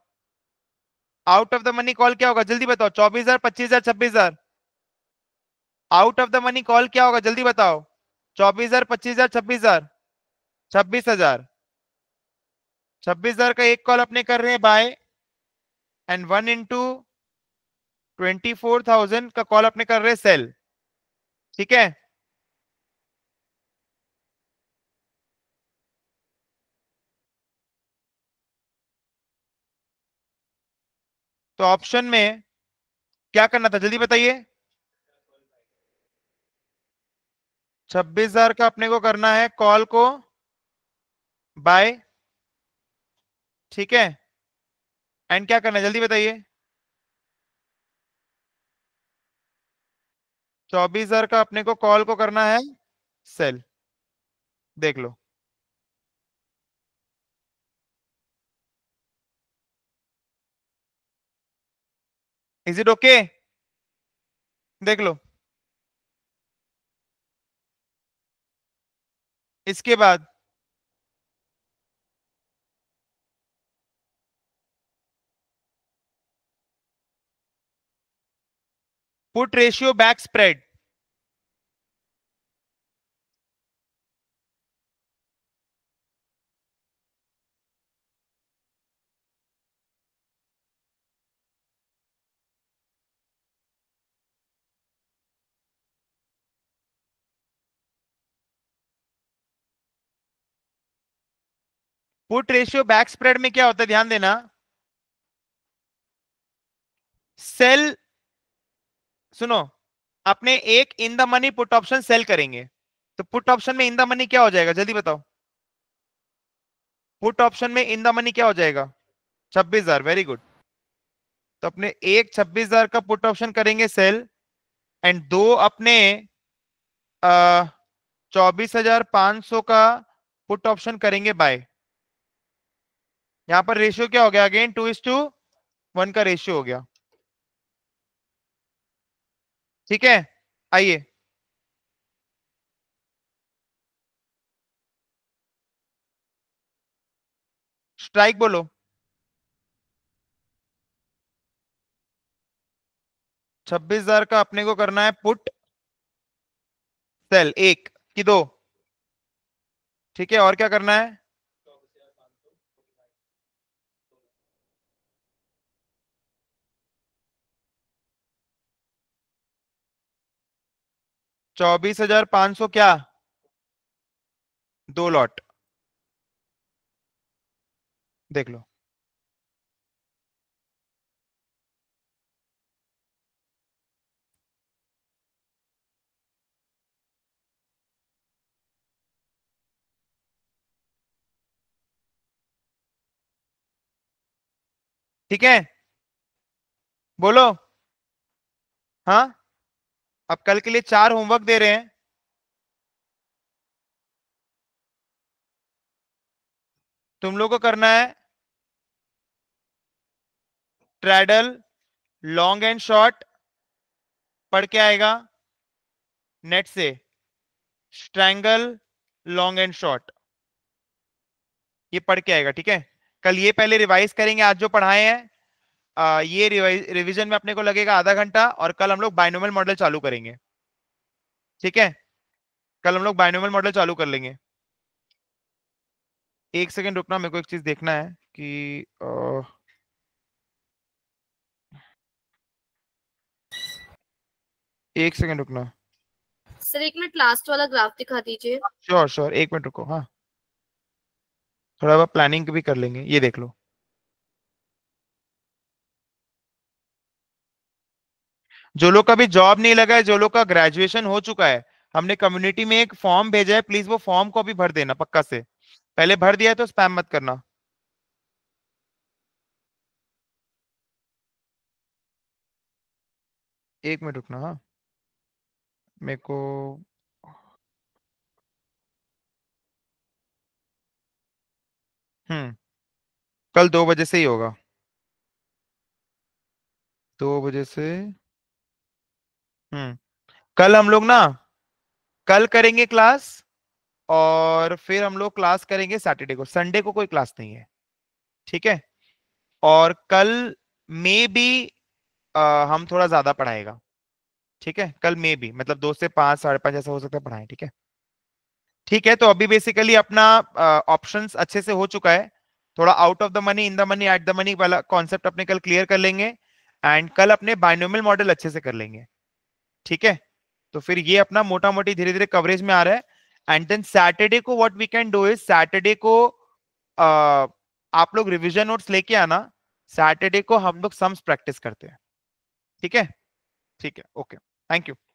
out of the money call क्या होगा जल्दी बताओ चौबीस हजार पच्चीस हजार छब्बीस हजार out of the money call क्या होगा जल्दी बताओ चौबीस हजार पच्चीस हजार छब्बीस हजार छब्बीस हजार छब्बीस हजार का एक कॉल अपने कर रहे हैं buy and one into twenty four thousand का कॉल अपने कर रहे हैं सेल ठीक है तो ऑप्शन में क्या करना था जल्दी बताइए छब्बीस हजार का अपने को करना है कॉल को बाय ठीक है एंड क्या करना है जल्दी बताइए चौबीस हजार का अपने को कॉल को करना है सेल देख लो इज इट ओके देख लो इसके बाद put ratio back spread put ratio back spread में क्या होता है ध्यान देना सेल सुनो अपने एक in the money put option sell करेंगे तो पुट ऑप्शन में इन द मनी क्या हो जाएगा जल्दी बताओ पुट ऑप्शन में इन द मनी क्या हो जाएगा छब्बीस हजार वेरी गुड तो अपने एक छब्बीस हजार का पुट ऑप्शन करेंगे सेल एंड दो अपने चौबीस हजार पांच सौ का पुट ऑप्शन करेंगे बाय यहां पर रेशियो क्या हो गया again two is to one का रेशियो हो गया ठीक है आइए स्ट्राइक बोलो छब्बीस हजार का अपने को करना है पुट सेल एक की दो ठीक है और क्या करना है चौबीस हजार पांच सौ क्या दो लॉट देख लो ठीक है बोलो हाँ अब कल के लिए चार होमवर्क दे रहे हैं तुम लोग को करना है ट्रेडल लॉन्ग एंड शॉर्ट पढ़ के आएगा नेट से स्ट्रैंगल लॉन्ग एंड शॉर्ट ये पढ़ के आएगा ठीक है कल ये पहले रिवाइज करेंगे आज जो पढ़ाए हैं ये रिवीजन में अपने को लगेगा आधा घंटा और कल हम लोग बाइनोमल मॉडल चालू करेंगे ठीक है कल हम लोग बाइनोमल मॉडल चालू कर लेंगे एक सेकेंड रुकना मेरे को एक चीज देखना है कि ओ... एक सेकेंड रुकना सर एक मिनट लास्ट वाला ग्राफ दिखा दीजिए श्योर श्योर एक मिनट रुको हाँ थोड़ा बहुत प्लानिंग भी कर लेंगे ये देख लो जो लोग का भी जॉब नहीं लगा है जो लोग का ग्रेजुएशन हो चुका है हमने कम्युनिटी में एक फॉर्म भेजा है प्लीज वो फॉर्म को भी भर देना पक्का से पहले भर दिया है तो स्पैम मत करना एक मिनट रुकना हाँ मेरे को हम्म कल दो बजे से ही होगा दो बजे से हम्म कल हम लोग ना कल करेंगे क्लास और फिर हम लोग क्लास करेंगे सैटरडे को संडे को कोई क्लास नहीं है ठीक है और कल मे भी आ, हम थोड़ा ज्यादा पढ़ाएगा ठीक है कल मे भी मतलब दो से पांच साढ़े पांच ऐसा हो सकता है पढ़ाएं ठीक है ठीक है तो अभी बेसिकली अपना ऑप्शन अच्छे से हो चुका है थोड़ा out of the money in the money at the money वाला कॉन्सेप्ट अपने कल क्लियर कर लेंगे एंड कल अपने बायनोमल मॉडल अच्छे से कर लेंगे ठीक है तो फिर ये अपना मोटा मोटी धीरे धीरे कवरेज में आ रहा है एंड देन सैटरडे को what we can do is Saturday को uh, आप लोग रिविजन नोट्स लेके आना सैटरडे को हम लोग सम्स प्रैक्टिस करते हैं ठीक है ठीक है ओके थैंक यू